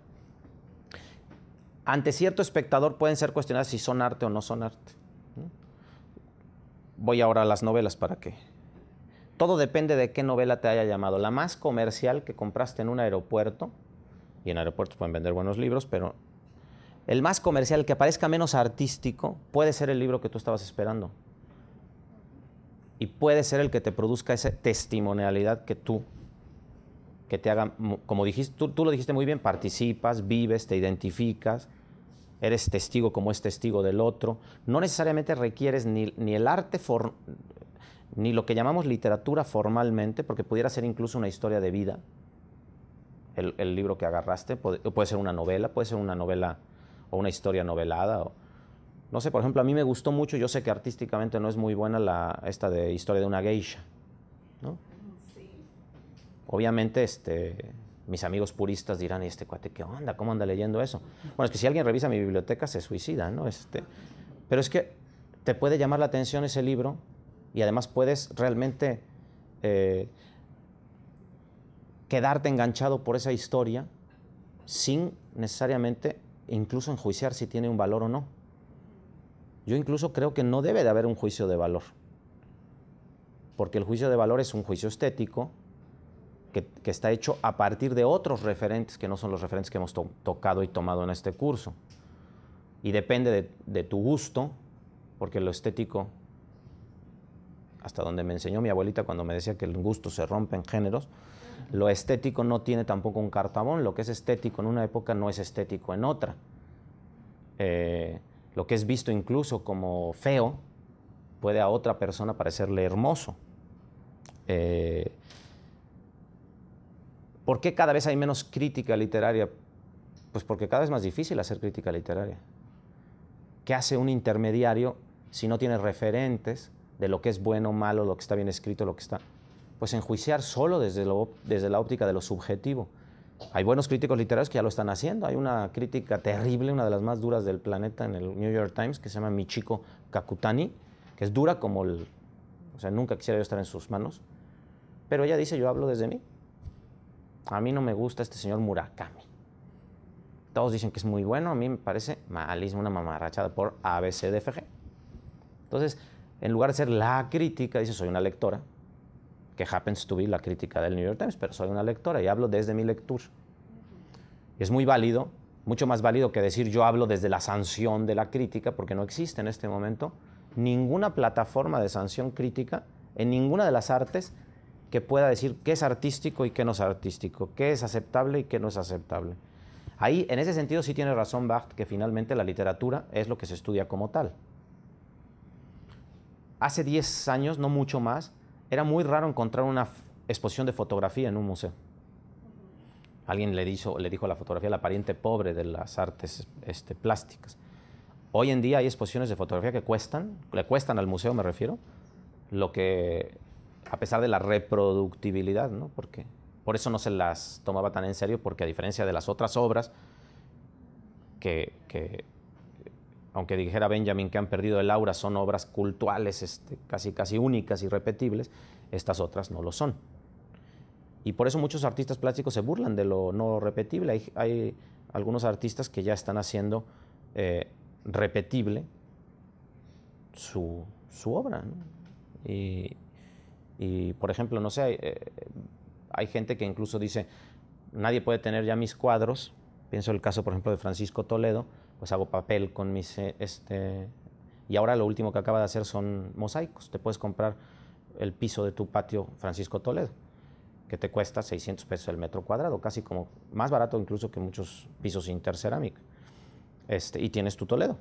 ante cierto espectador pueden ser cuestionadas si son arte o no son arte. Voy ahora a las novelas para que todo depende de qué novela te haya llamado. La más comercial que compraste en un aeropuerto, y en aeropuertos pueden vender buenos libros, pero el más comercial, el que parezca menos artístico, puede ser el libro que tú estabas esperando. Y puede ser el que te produzca esa testimonialidad que tú, que te haga, como dijiste, tú, lo dijiste muy bien, participas, vives, te identificas, eres testigo como es testigo del otro. No necesariamente requieres ni, el arte, ni lo que llamamos literatura formalmente, porque pudiera ser incluso una historia de vida. El, libro que agarraste puede ser una novela, puede ser una novela o una historia novelada. O, no sé, por ejemplo, a mí me gustó mucho, yo sé que artísticamente no es muy buena la, esta de historia de una geisha. ¿no? Obviamente, este, mis amigos puristas dirán, este cuate qué onda? ¿Cómo anda leyendo eso? Bueno, es que si alguien revisa mi biblioteca se suicida, ¿no? Este, pero es que te puede llamar la atención ese libro y además puedes realmente eh, quedarte enganchado por esa historia sin necesariamente incluso enjuiciar si tiene un valor o no. Yo incluso creo que no debe de haber un juicio de valor, porque el juicio de valor es un juicio estético que, está hecho a partir de otros referentes que no son los referentes que hemos tocado y tomado en este curso. Y depende de tu gusto, porque lo estético hasta donde me enseñó mi abuelita cuando me decía que el gusto se rompe en géneros, lo estético no tiene tampoco un cartabón, lo que es estético en una época no es estético en otra. Eh, lo que es visto incluso como feo puede a otra persona parecerle hermoso. Eh, ¿Por qué cada vez hay menos crítica literaria? Pues porque cada vez es más difícil hacer crítica literaria. ¿Qué hace un intermediario si no tiene referentes de lo que es bueno, malo, lo que está bien escrito, lo que está pues enjuiciar solo desde, desde la óptica de lo subjetivo. Hay buenos críticos literarios que ya lo están haciendo. Hay una crítica terrible, una de las más duras del planeta en el New York Times, que se llama mi chico Kakutani, que es dura como el... O sea, nunca quisiera yo estar en sus manos. Pero ella dice, yo hablo desde mí. A mí no me gusta este señor Murakami. Todos dicen que es muy bueno, a mí me parece malísimo, una mamarrachada por ABCDFG. Entonces, en lugar de ser la crítica, dice, soy una lectora, que happens to be la crítica del New York Times, pero soy una lectora y hablo desde mi lectura. Es muy válido, mucho más válido que decir yo hablo desde la sanción de la crítica, porque no existe en este momento ninguna plataforma de sanción crítica en ninguna de las artes que pueda decir qué es artístico y qué no es artístico, qué es aceptable y qué no es aceptable. Ahí, en ese sentido, sí tiene razón Bach, que finalmente la literatura es lo que se estudia como tal. Hace 10 años, no mucho más, era muy raro encontrar una exposición de fotografía en un museo. Alguien le dijo, le dijo a la fotografía la pariente pobre de las artes este, plásticas. Hoy en día hay exposiciones de fotografía que cuestan, le cuestan al museo, me refiero, lo que, a pesar de la reproductibilidad, ¿no? Porque por eso no se las tomaba tan en serio, porque a diferencia de las otras obras que, que aunque dijera Benjamin que han perdido el aura, son obras cultuales este, casi, casi únicas, repetibles, estas otras no lo son. Y por eso muchos artistas plásticos se burlan de lo no repetible. Hay, algunos artistas que ya están haciendo eh, repetible su, obra. Y, por ejemplo, no sé, hay, eh, hay gente que incluso dice, nadie puede tener ya mis cuadros. Pienso el caso, por ejemplo, de Francisco Toledo, pues hago papel con mis... Eh, este, y ahora lo último que acaba de hacer son mosaicos. Te puedes comprar el piso de tu patio Francisco Toledo, que te cuesta 600 pesos el metro cuadrado, casi como más barato incluso que muchos pisos intercerámica. Este, y tienes tu Toledo,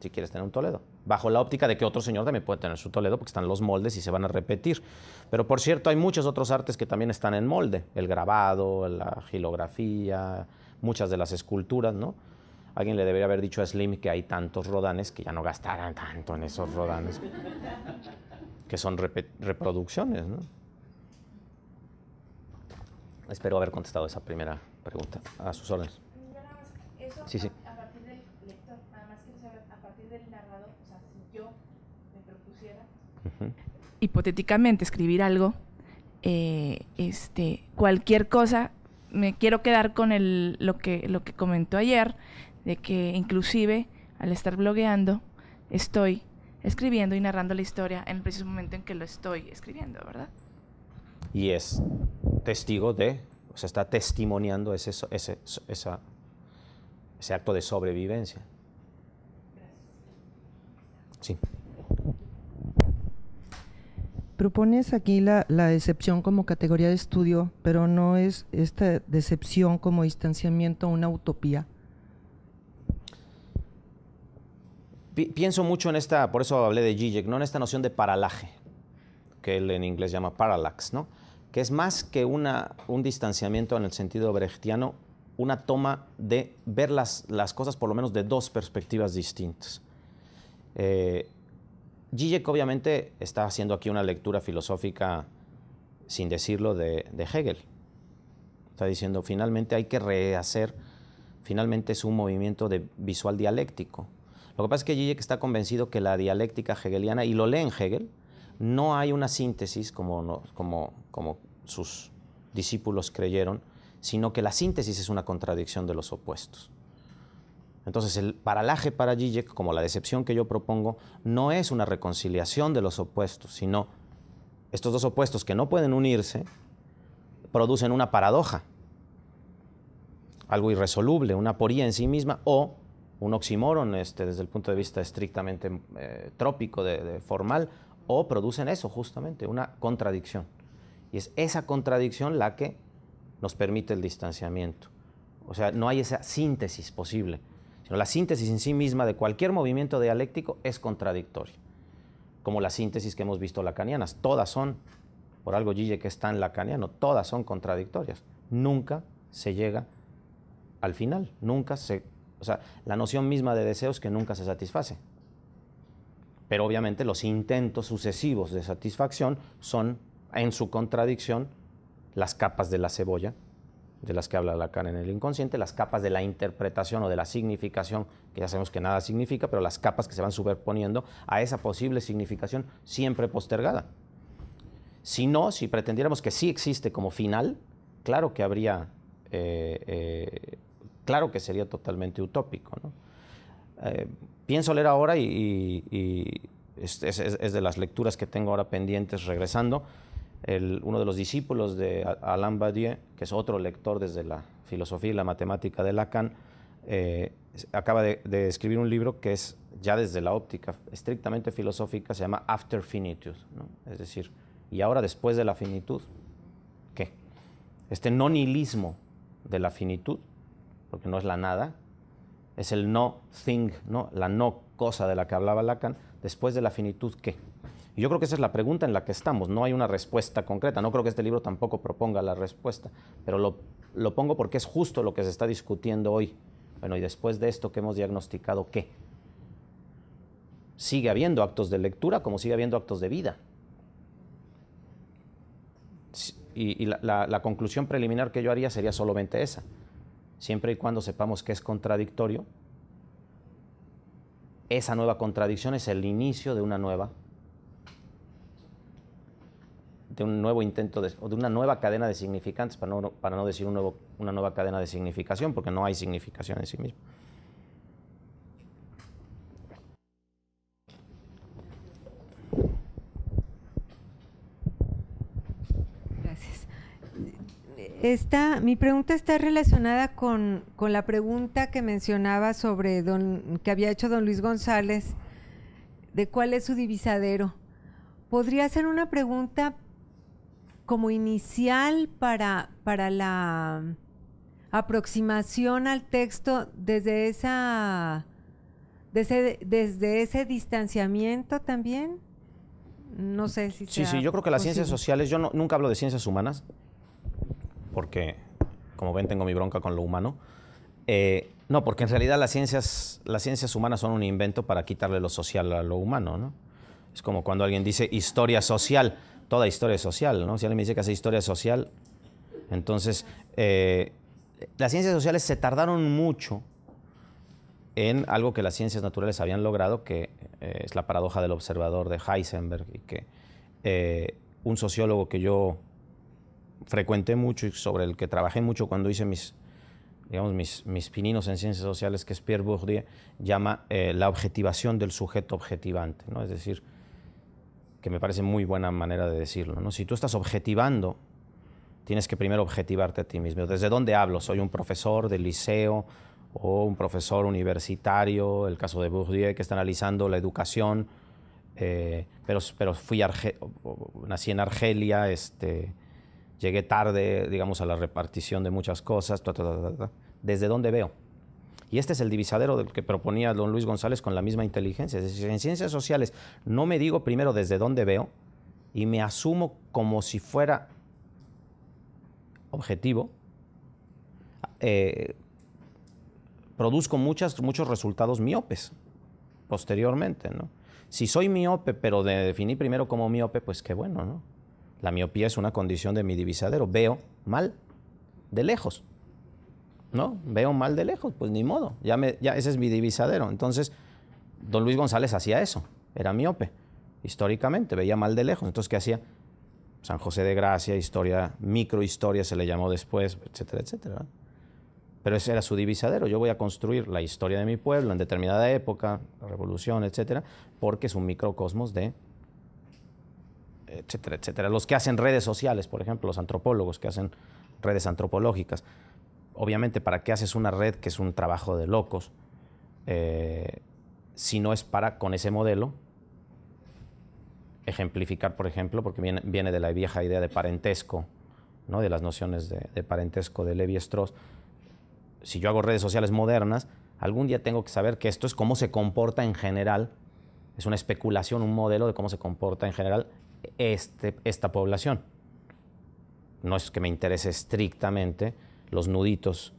si quieres tener un Toledo. Bajo la óptica de que otro señor también puede tener su Toledo, porque están los moldes y se van a repetir. Pero por cierto, hay muchos otros artes que también están en molde, el grabado, la gilografía, muchas de las esculturas, ¿no? Alguien le debería haber dicho a Slim que hay tantos rodanes que ya no gastaran tanto en esos rodanes, que son reproducciones. ¿no? Espero haber contestado esa primera pregunta. A sus órdenes. sí, sí. A, partir del lector, nada más a partir del narrador, o sea, si yo me propusiera hipotéticamente escribir algo, eh, este, cualquier cosa, me quiero quedar con lo, que, lo que comentó ayer de que inclusive al estar blogueando estoy escribiendo y narrando la historia en el preciso momento en que lo estoy escribiendo, ¿verdad? Y es testigo de, o sea, está testimoniando ese, ese, acto de sobrevivencia. Sí. Propones aquí la, la, decepción como categoría de estudio, pero no es esta decepción como distanciamiento a una utopía, pienso mucho en esta, por eso hablé de Zizek, ¿no? en esta noción de paralaje, que él en inglés llama parallax, ¿no? que es más que una, un distanciamiento en el sentido brechtiano, una toma de ver las, las cosas por lo menos de dos perspectivas distintas. Eh, Zizek obviamente está haciendo aquí una lectura filosófica, sin decirlo, de, de Hegel. Está diciendo, finalmente hay que rehacer, finalmente es un movimiento de visual dialéctico lo que pasa es que Jijek está convencido que la dialéctica hegeliana, y lo lee en Hegel, no hay una síntesis como, sus discípulos creyeron, sino que la síntesis es una contradicción de los opuestos. Entonces, el paralaje para Jijek, como la decepción que yo propongo, no es una reconciliación de los opuestos, sino estos dos opuestos que no pueden unirse producen una paradoja, algo irresoluble, una poría en sí misma, o un oxímoron este, desde el punto de vista estrictamente eh, trópico, formal, o producen eso justamente, una contradicción. Y es esa contradicción la que nos permite el distanciamiento. O sea, no hay esa síntesis posible, sino la síntesis en sí misma de cualquier movimiento dialéctico es contradictoria, como la síntesis que hemos visto lacanianas. Todas son, por algo Gille que es tan lacaniano, todas son contradictorias. Nunca se llega al final, nunca se o sea, la noción misma de deseos que nunca se satisface. Pero obviamente los intentos sucesivos de satisfacción son, en su contradicción, las capas de la cebolla, de las que habla Lacan en el inconsciente, las capas de la interpretación o de la significación, que ya sabemos que nada significa, pero las capas que se van superponiendo a esa posible significación siempre postergada. Si no, si pretendiéramos que sí existe como final, claro que habría eh, eh, claro que sería totalmente utópico. Eh, pienso leer ahora y, es, de las lecturas que tengo ahora pendientes regresando. uno de los discípulos de Alain Badieu, que es otro lector desde la filosofía y la matemática de Lacan, eh, acaba de, escribir un libro que es ya desde la óptica estrictamente filosófica, se llama After Finitude, es decir, y ahora después de la finitud, ¿qué? Este nonilismo de la finitud porque no es la nada, es el no thing, ¿no? la no cosa de la que hablaba Lacan, después de la finitud, ¿qué? Y yo creo que esa es la pregunta en la que estamos, no hay una respuesta concreta, no creo que este libro tampoco proponga la respuesta, pero lo, pongo porque es justo lo que se está discutiendo hoy. Bueno, y después de esto que hemos diagnosticado, ¿qué? Sigue habiendo actos de lectura como sigue habiendo actos de vida. Y, la conclusión preliminar que yo haría sería solamente esa siempre y cuando sepamos que es contradictorio, esa nueva contradicción es el inicio de una nueva, de un nuevo intento de, o de una nueva cadena de significantes, para no, decir una nueva cadena de significación, porque no hay significación en sí mismo. Esta, mi pregunta está relacionada con, la pregunta que mencionaba sobre don, que había hecho don Luis González, de cuál es su divisadero. ¿Podría ser una pregunta como inicial para, la aproximación al texto desde esa desde, ese distanciamiento también? No sé si... Sí, sí, yo creo que las ciencias sociales, yo nunca hablo de ciencias humanas, porque, como ven, tengo mi bronca con lo humano. Eh, no, porque en realidad las ciencias, las ciencias humanas son un invento para quitarle lo social a lo humano, ¿no? Es como cuando alguien dice historia social, toda historia social, ¿no? Si alguien me dice que hace historia social, entonces eh, las ciencias sociales se tardaron mucho en algo que las ciencias naturales habían logrado, que eh, es la paradoja del observador de Heisenberg, y que un sociólogo que yo frecuenté mucho y sobre el que trabajé mucho cuando hice mis, digamos, mis, mis pininos en ciencias sociales, que es Pierre Bourdieu, llama eh, la objetivación del sujeto objetivante, ¿no? Es decir, que me parece muy buena manera de decirlo, ¿no? Si tú estás objetivando, tienes que primero objetivarte a ti mismo. ¿Desde dónde hablo? ¿Soy un profesor del liceo o un profesor universitario? El caso de Bourdieu, que está analizando la educación, eh, pero, pero fui nací en Argelia, este llegué tarde, digamos, a la repartición de muchas cosas, ¿desde dónde veo? Y este es el divisadero que proponía don Luis González con la misma inteligencia. en ciencias sociales no me digo primero desde dónde veo y me asumo como si fuera objetivo. Eh, produzco muchas, muchos resultados miopes posteriormente, ¿no? Si soy miope, pero de definí primero como miope, pues qué bueno, ¿no? La miopía es una condición de mi divisadero. Veo mal de lejos. ¿No? Veo mal de lejos, pues ni modo. Ya, ese es mi divisadero. Entonces, don Luis González hacía eso. Era miope, históricamente. Veía mal de lejos. Entonces, ¿qué hacía? San José de Gracia, historia, microhistoria se le llamó después, etcétera, etcétera. Pero ese era su divisadero. Yo voy a construir la historia de mi pueblo en determinada época, la revolución, etcétera, porque es un microcosmos de etcétera, etcétera. Los que hacen redes sociales, por ejemplo, los antropólogos que hacen redes antropológicas. Obviamente, ¿para qué haces una red que es un trabajo de locos? Eh, si no es para, con ese modelo, ejemplificar, por ejemplo, porque viene, viene de la vieja idea de parentesco, ¿no? de las nociones de, de parentesco de Levi-Strauss. Si yo hago redes sociales modernas, algún día tengo que saber que esto es cómo se comporta en general es una especulación, un modelo de cómo se comporta en general este, esta población. No es que me interese estrictamente los nuditos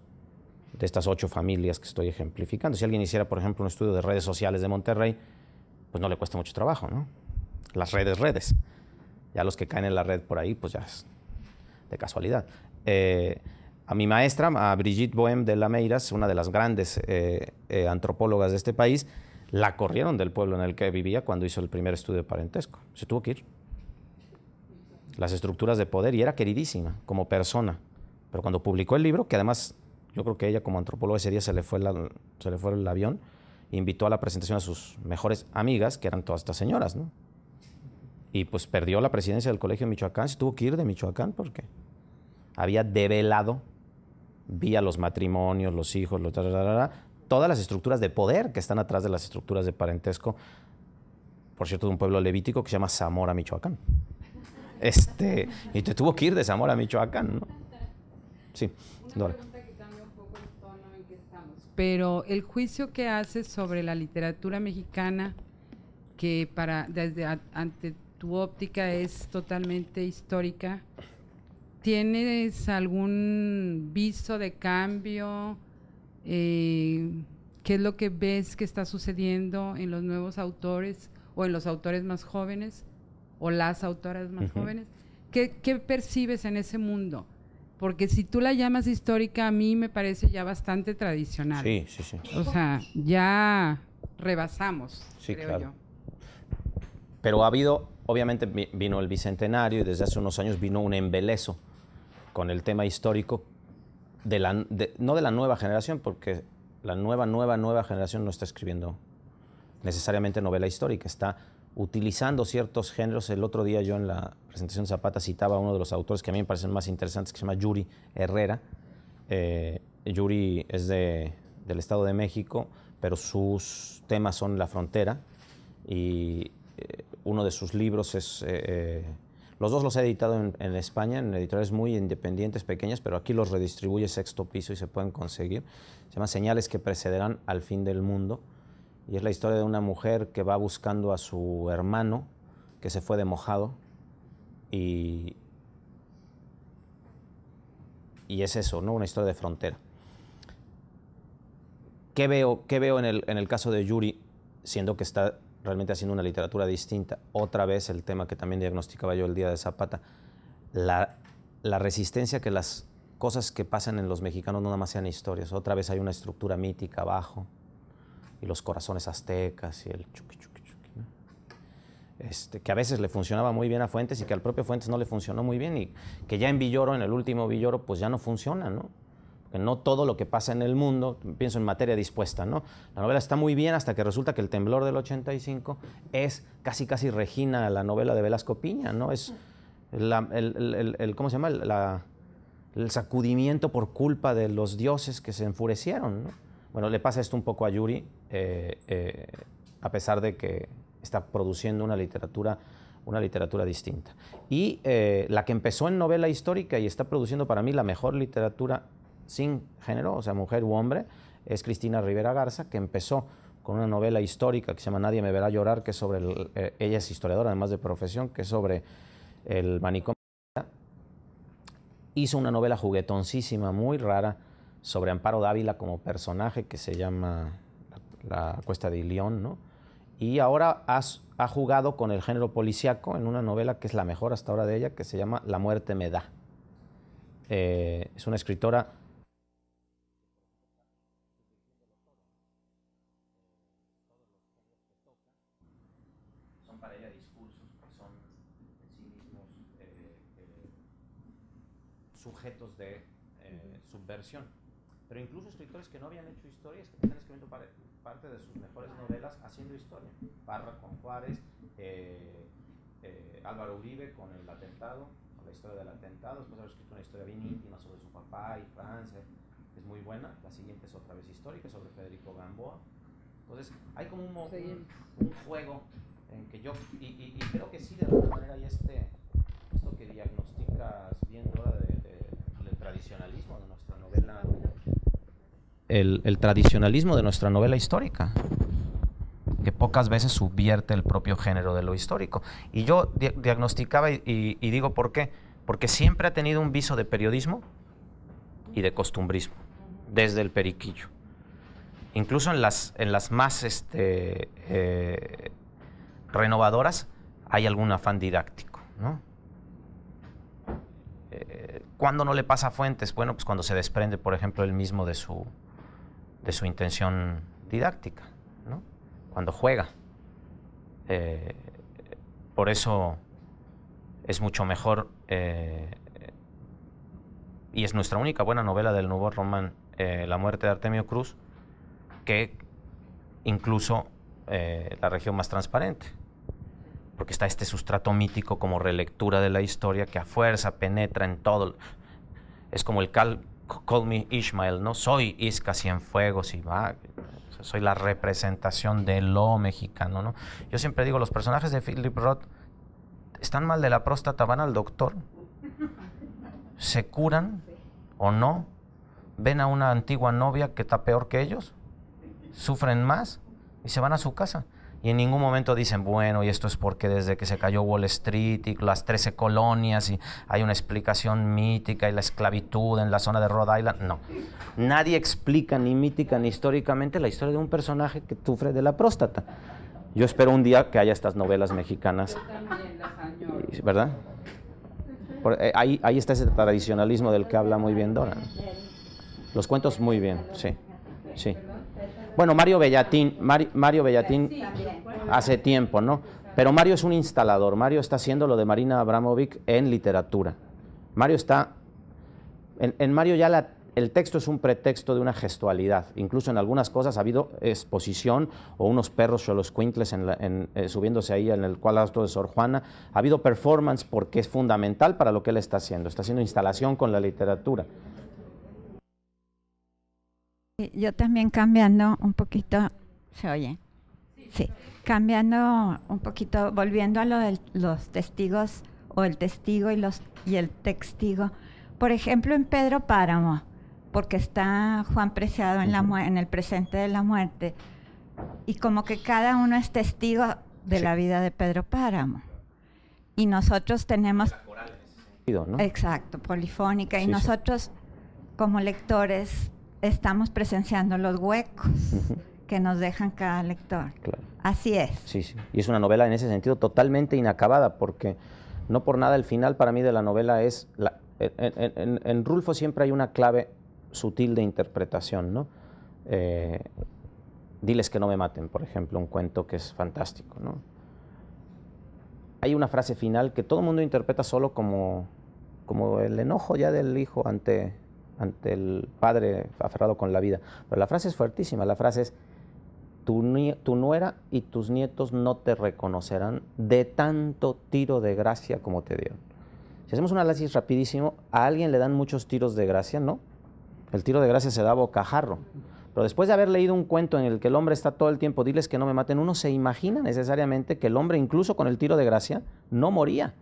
de estas ocho familias que estoy ejemplificando. Si alguien hiciera, por ejemplo, un estudio de redes sociales de Monterrey, pues no le cuesta mucho trabajo, ¿no? Las redes, redes. Ya los que caen en la red por ahí, pues ya es de casualidad. Eh, a mi maestra, a Brigitte Bohem de la Meiras, una de las grandes eh, eh, antropólogas de este país, la corrieron del pueblo en el que vivía cuando hizo el primer estudio de parentesco. Se tuvo que ir las estructuras de poder y era queridísima como persona. Pero cuando publicó el libro, que además yo creo que ella como antropóloga ese día se le fue, se le fue el avión, invitó a la presentación a sus mejores amigas, que eran todas estas señoras, ¿no? Y pues perdió la presidencia del colegio de Michoacán, se tuvo que ir de Michoacán porque había develado vía los matrimonios, los hijos, todas las estructuras de poder que están atrás de las estructuras de parentesco, por cierto, de un pueblo levítico que se llama Zamora, Michoacán. Este, y te tuvo que ir de Zamora a Michoacán, ¿no? Sí, Pero el juicio que haces sobre la literatura mexicana, que para desde ante tu óptica es totalmente histórica, ¿tienes algún viso de cambio? Eh, ¿Qué es lo que ves que está sucediendo en los nuevos autores o en los autores más jóvenes? o las autoras más jóvenes, ¿qué, percibes en ese mundo? Porque si tú la llamas histórica, a mí me parece ya bastante tradicional. Sí, sí, sí. O sea, ya rebasamos, sí, creo yo. Pero ha habido, obviamente vino el Bicentenario y desde hace unos años vino un embelezo con el tema histórico, de la, no de la nueva generación, porque la nueva, nueva, nueva generación no está escribiendo necesariamente novela histórica, está utilizando ciertos géneros. El otro día yo en la presentación de Zapata citaba a uno de los autores que a mí me parecen más interesantes, que se llama Yuri Herrera. Eh, Yuri es del Estado de México, pero sus temas son la frontera y eh, uno de sus libros es... Eh, los dos los he editado en, en, España, en editoriales muy independientes, pequeñas, pero aquí los redistribuye sexto piso y se pueden conseguir. Se llama Señales que precederán al fin del mundo y es la historia de una mujer que va buscando a su hermano que se fue de mojado y, y es eso, ¿no? Una historia de frontera. ¿Qué veo, qué veo en, el, caso de Yuri, siendo que está realmente haciendo una literatura distinta? Otra vez el tema que también diagnosticaba yo el día de Zapata, la, la resistencia que las cosas que pasan en los mexicanos no nada más sean historias. Otra vez hay una estructura mítica abajo, y los corazones aztecas y el chuqui, chuqui, chuqui, este, que a veces le funcionaba muy bien a Fuentes y que al propio Fuentes no le funcionó muy bien y que ya en Villoro, en el último Villoro, pues ya no funciona, ¿no? Porque no todo lo que pasa en el mundo, pienso en materia dispuesta, ¿no? La novela está muy bien hasta que resulta que el temblor del 85 es casi casi Regina, la novela de Velasco Piña, ¿no? Es el, ¿cómo se llama? el sacudimiento por culpa de los dioses que se enfurecieron, ¿no? Bueno, le pasa esto un poco a Yuri, eh, eh, a pesar de que está produciendo una literatura, una literatura distinta. Y eh, la que empezó en novela histórica y está produciendo para mí la mejor literatura sin género, o sea, mujer u hombre, es Cristina Rivera Garza, que empezó con una novela histórica que se llama Nadie me verá llorar, que sobre, ella es historiadora además de profesión, que sobre el manicomio. Hizo una novela juguetoncísima, muy rara, sobre Amparo Dávila como personaje que se llama La, Cuesta de Ilión, ¿no? Y ahora ha jugado con el género policiaco en una novela que es la mejor hasta ahora de ella, que se llama La muerte me da. Eh, es una escritora Son son discursos eh, eh, sujetos de subversión pero incluso escritores que no habían hecho historias, que están escribiendo parte de sus mejores novelas haciendo historia. Parra con Juárez, eh, eh, Álvaro Uribe con El Atentado, con la historia del atentado, después escrito una historia bien íntima sobre su papá y Francia, es muy buena. La siguiente es otra vez histórica, sobre Federico Gamboa. Entonces, hay como un, un, juego en que yo, y, creo que sí, de alguna manera hay este, esto que diagnosticas bien el del tradicionalismo de nuestra novela el, tradicionalismo de nuestra novela histórica que pocas veces subvierte el propio género de lo histórico. Y yo diagnosticaba y, digo por qué. Porque siempre ha tenido un viso de periodismo y de costumbrismo, desde el periquillo. Incluso en las, en las más este, eh, renovadoras hay algún afán didáctico. ¿no? Eh, ¿Cuándo no le pasa a Fuentes? Bueno, pues cuando se desprende, por ejemplo, él mismo de su, de su intención didáctica, ¿no? cuando juega. Eh, por eso es mucho mejor eh, y es nuestra única buena novela del nuevo Román, eh, La muerte de Artemio Cruz, que incluso la región más transparente, porque está este sustrato mítico como relectura de la historia que a fuerza penetra en todo. Es como el cal Call Me Ishmael, no soy Isca Cienfuegos y va, soy la representación de lo mexicano, ¿no? Yo siempre digo, los personajes de Philip Roth están mal de la próstata, van al doctor, se curan o no, ven a una antigua novia que está peor que ellos, sufren más y se van a su casa. Y en ningún momento dicen, bueno, y esto es porque desde que se cayó Wall Street y las 13 colonias y hay una explicación mítica y la esclavitud en la zona de Rhode Island. No. Nadie explica ni mítica ni históricamente la historia de un personaje que sufre de la próstata. Yo espero un día que haya estas novelas mexicanas. ¿Verdad? Eh, ahí, ahí está ese tradicionalismo del que habla muy bien Dora. Los cuentos muy bien, sí. Sí. Bueno, Mario Bellatín, Mario, hace tiempo, ¿no? Pero Mario es un instalador. Mario está haciendo lo de Marina Abramovic en literatura. Mario está. En, Mario ya el texto es un pretexto de una gestualidad. Incluso en algunas cosas ha habido exposición o unos perros o los cuintles eh, subiéndose ahí en el cuadrado de Sor Juana. Ha habido performance porque es fundamental para lo que él está haciendo. Está haciendo instalación con la literatura. Yo también cambiando un poquito, ¿se oye? Sí, cambiando un poquito, volviendo a lo de los testigos o el testigo y, los, y el testigo. Por ejemplo, en Pedro Páramo, porque está Juan Preciado en, en el presente de la muerte, y como que cada uno es testigo de la vida de Pedro Páramo. Y nosotros tenemos... Exacto, polifónica. y nosotros como lectores estamos presenciando los huecos que nos dejan cada lector. Así es. Sí, sí. Y es una novela en ese sentido totalmente inacabada, porque no por nada el final para mí de la novela es... en, Rulfo siempre hay una clave sutil de interpretación, ¿no? Eh, diles que no me maten, por ejemplo, un cuento que es fantástico, ¿no? Hay una frase final que todo el mundo interpreta solo como, como el enojo ya del hijo ante ante el Padre aferrado con la vida. Pero la frase es fuertísima, la frase es, tu, nuera y tus nietos no te reconocerán de tanto tiro de gracia como te dieron. Si hacemos un análisis rapidísimo, a alguien le dan muchos tiros de gracia, ¿no? El tiro de gracia se da bocajarro. Pero después de haber leído un cuento en el que el hombre está todo el tiempo, diles que no me maten, uno se imagina necesariamente que el hombre, incluso con el tiro de gracia, no moría.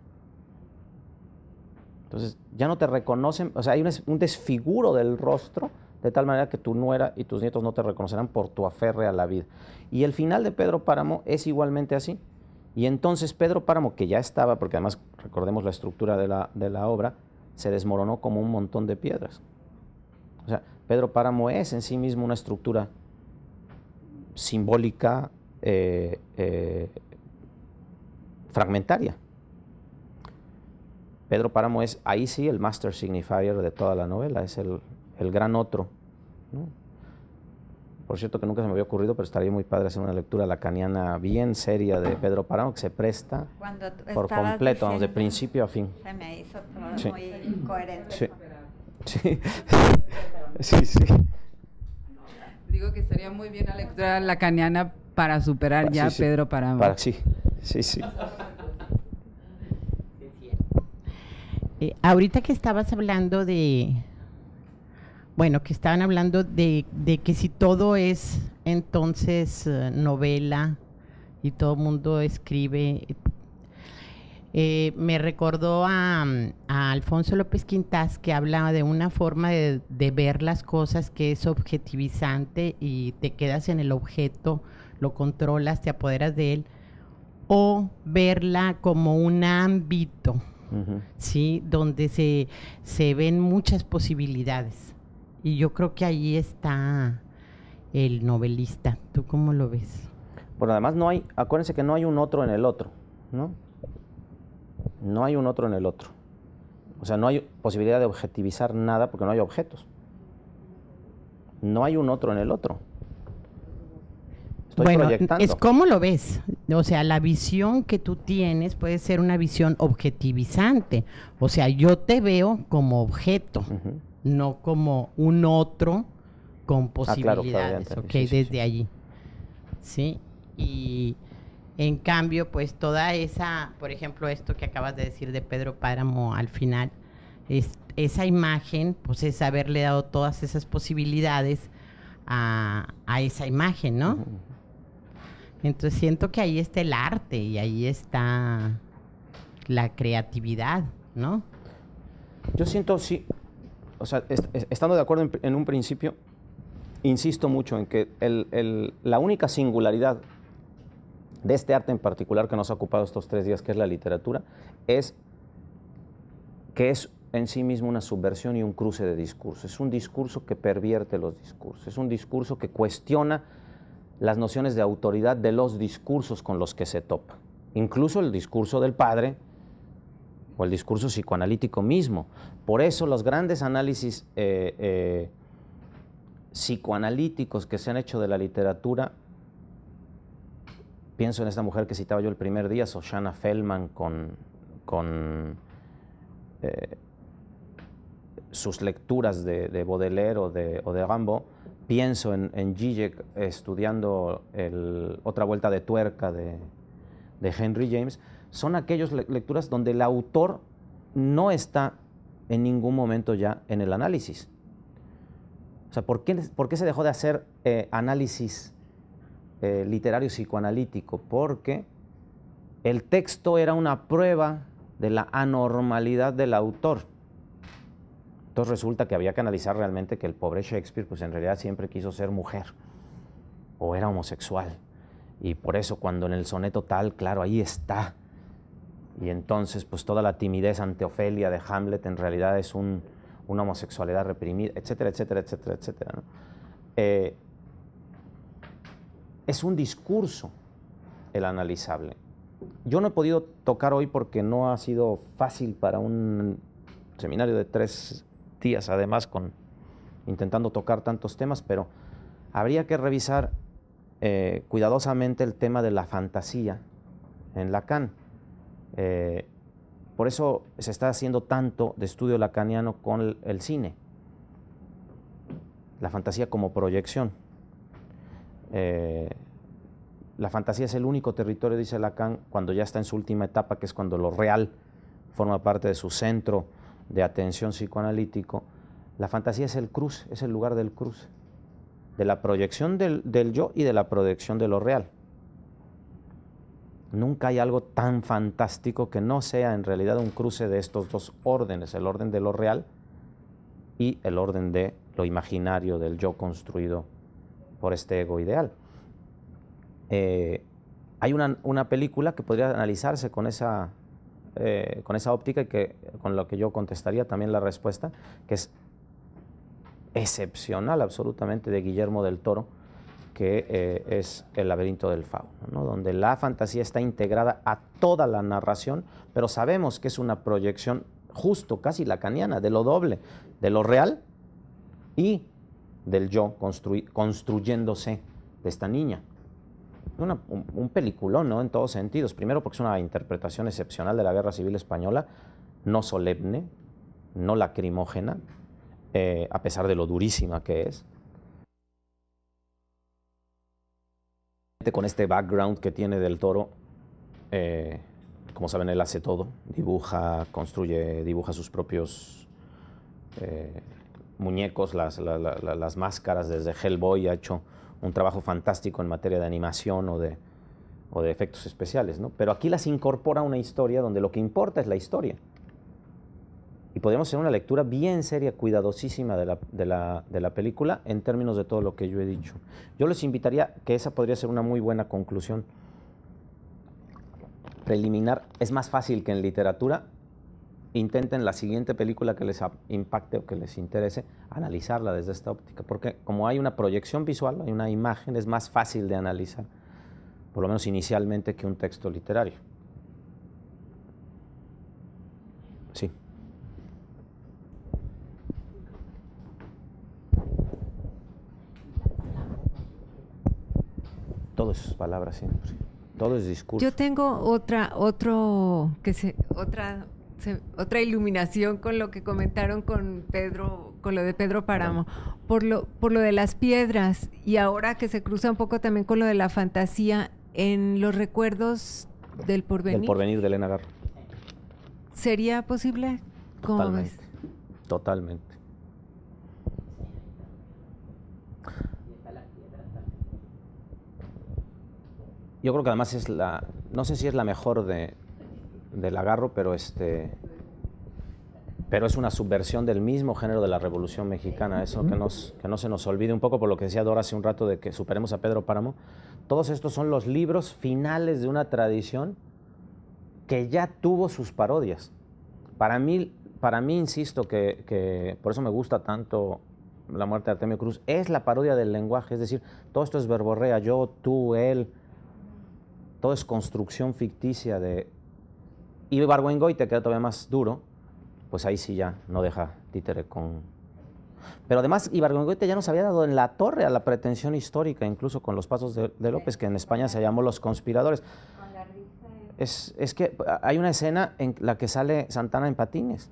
Entonces ya no te reconocen, o sea, hay un, desfiguro del rostro de tal manera que tu nuera y tus nietos no te reconocerán por tu aferre a la vida. Y el final de Pedro Páramo es igualmente así. Y entonces Pedro Páramo, que ya estaba, porque además recordemos la estructura de la, de la obra, se desmoronó como un montón de piedras. O sea, Pedro Páramo es en sí mismo una estructura simbólica eh, eh, fragmentaria. Pedro Paramo es ahí sí el master signifier de toda la novela, es el, gran otro. ¿no? Por cierto que nunca se me había ocurrido, pero estaría muy padre hacer una lectura lacaniana bien seria de Pedro Paramo, que se presta por completo, de principio a fin. Se me hizo todo muy coherente. Sí. Sí. <laughs> sí, Digo que estaría muy bien la lectura lacaniana para superar ya Pedro Páramo. sí, sí, sí. Eh, ahorita que estabas hablando de, bueno, que estaban hablando de, que si todo es entonces eh, novela y todo mundo escribe, eh, me recordó a, Alfonso López Quintás que hablaba de una forma de, ver las cosas que es objetivizante y te quedas en el objeto, lo controlas, te apoderas de él, o verla como un ámbito ¿sí? Donde se, ven muchas posibilidades. Y yo creo que ahí está el novelista. ¿Tú cómo lo ves? Bueno, además no hay, acuérdense que no hay un otro en el otro, ¿no? No hay un otro en el otro. O sea, no hay posibilidad de objetivizar nada porque no hay objetos. No hay un otro en el otro. Estoy bueno, Es como lo ves. O sea, la visión que tú tienes puede ser una visión objetivizante. O sea, yo te veo como objeto, no como un otro con ah, posibilidades, ah, desde allí. ¿Sí? Y en cambio, pues toda esa, por ejemplo, esto que acabas de decir de Pedro Páramo al final, es, esa imagen, pues es haberle dado todas esas posibilidades a, esa imagen, ¿no? Entonces siento que ahí está el arte y ahí está la creatividad, ¿no? Yo siento, sí, o sea, estando de acuerdo en, un principio, insisto mucho en que la única singularidad de este arte en particular que nos ha ocupado estos tres días, que es la literatura, es que es en sí mismo una subversión y un cruce de discursos. Es un discurso que pervierte los discursos, es un discurso que cuestiona las nociones de autoridad de los discursos con los que se topa. Incluso el discurso del padre o el discurso psicoanalítico mismo. Por eso los grandes análisis eh, eh, psicoanalíticos que se han hecho de la literatura, pienso en esta mujer que citaba yo el primer día, Soshana Feldman, con, eh, sus lecturas de, Baudelaire o de, o de pienso en, en estudiando otra vuelta de tuerca de, Henry James, son aquellas lecturas donde el autor no está en ningún momento ya en el análisis. O sea, ¿por qué, se dejó de hacer eh, análisis eh, literario psicoanalítico? Porque el texto era una prueba de la anormalidad del autor. Entonces resulta que había que analizar realmente que el pobre Shakespeare, pues en realidad siempre quiso ser mujer o era homosexual. Y por eso cuando en el soneto tal, claro, ahí está. Y entonces, pues toda la timidez ante Ofelia de Hamlet en realidad es una homosexualidad reprimida, etcétera, etcétera, etcétera, etcétera. Eh, es un discurso el analizable. Yo no he podido tocar hoy porque no ha sido fácil para un seminario de tres además, con, intentando tocar tantos temas, pero habría que revisar eh, cuidadosamente el tema de la fantasía en Lacan. Eh, por eso se está haciendo tanto de estudio lacaniano con el, cine, la fantasía como proyección. Eh, la fantasía es el único territorio, dice Lacan, cuando ya está en su última etapa, que es cuando lo real forma parte de su centro de atención psicoanalítico, la fantasía es el cruce, es el lugar del cruce, de la proyección del, yo y de la proyección de lo real. Nunca hay algo tan fantástico que no sea en realidad un cruce de estos dos órdenes, el orden de lo real y el orden de lo imaginario del yo construido por este ego ideal. Eh, hay una, una, película que podría analizarse con esa eh, con esa óptica que, con lo que yo contestaría también la respuesta, que es excepcional absolutamente de Guillermo del Toro, que eh, es El laberinto del fauno, donde la fantasía está integrada a toda la narración, pero sabemos que es una proyección justo, casi lacaniana, de lo doble, de lo real y del yo construyéndose de esta niña un, peliculón, ¿no? En todos sentidos. Primero porque es una interpretación excepcional de la Guerra Civil Española, no solemne, no lacrimógena, eh, a pesar de lo durísima que es. Con este background que tiene del toro, eh, como saben, él hace todo, dibuja, construye, dibuja sus propios eh, muñecos, las máscaras, desde Hellboy ha hecho un trabajo fantástico en materia de animación o de, de efectos especiales, ¿no? Pero aquí las incorpora una historia donde lo que importa es la historia. Y podríamos hacer una lectura bien seria, cuidadosísima de la, de la, película en términos de todo lo que yo he dicho. Yo les invitaría que esa podría ser una muy buena conclusión preliminar. Es más fácil que en literatura intenten la siguiente película que les impacte o que les interese, analizarla desde esta óptica. Porque como hay una proyección visual, hay una imagen, es más fácil de analizar, por lo menos inicialmente, que un texto literario. Sí. Todo es palabras, siempre. Todo es discurso. Yo tengo otra, otro, que se, otra otra iluminación con lo que comentaron con Pedro, con lo de Pedro Paramo, por lo, por lo de las piedras y ahora que se cruza un poco también con lo de la fantasía en los recuerdos del porvenir. Del porvenir de Elena Garro. ¿Sería posible? ¿Cómo totalmente, totalmente. Yo creo que además es la, no sé si es la mejor de, del agarro, pero este pero es una subversión del mismo género de la Revolución Mexicana, eso que, no se nos olvide un poco por lo que decía Dora hace un rato de que superemos a Pedro Páramo. Todos estos son los libros finales de una tradición que ya tuvo sus parodias. Para mí, para mí insisto, que, que por eso me gusta tanto la muerte de Artemio Cruz, es la parodia del lenguaje, es decir, todo esto es verborrea, yo, tú, él, todo es construcción ficticia de, y Barguengoitia, que era todavía más duro, pues ahí sí ya no deja títere con... Pero además Ibargüengoitia ya nos había dado en la torre a la pretensión histórica, incluso con los pasos de, López, que en España se llamó los conspiradores. es que hay una escena en la que sale Santana en patines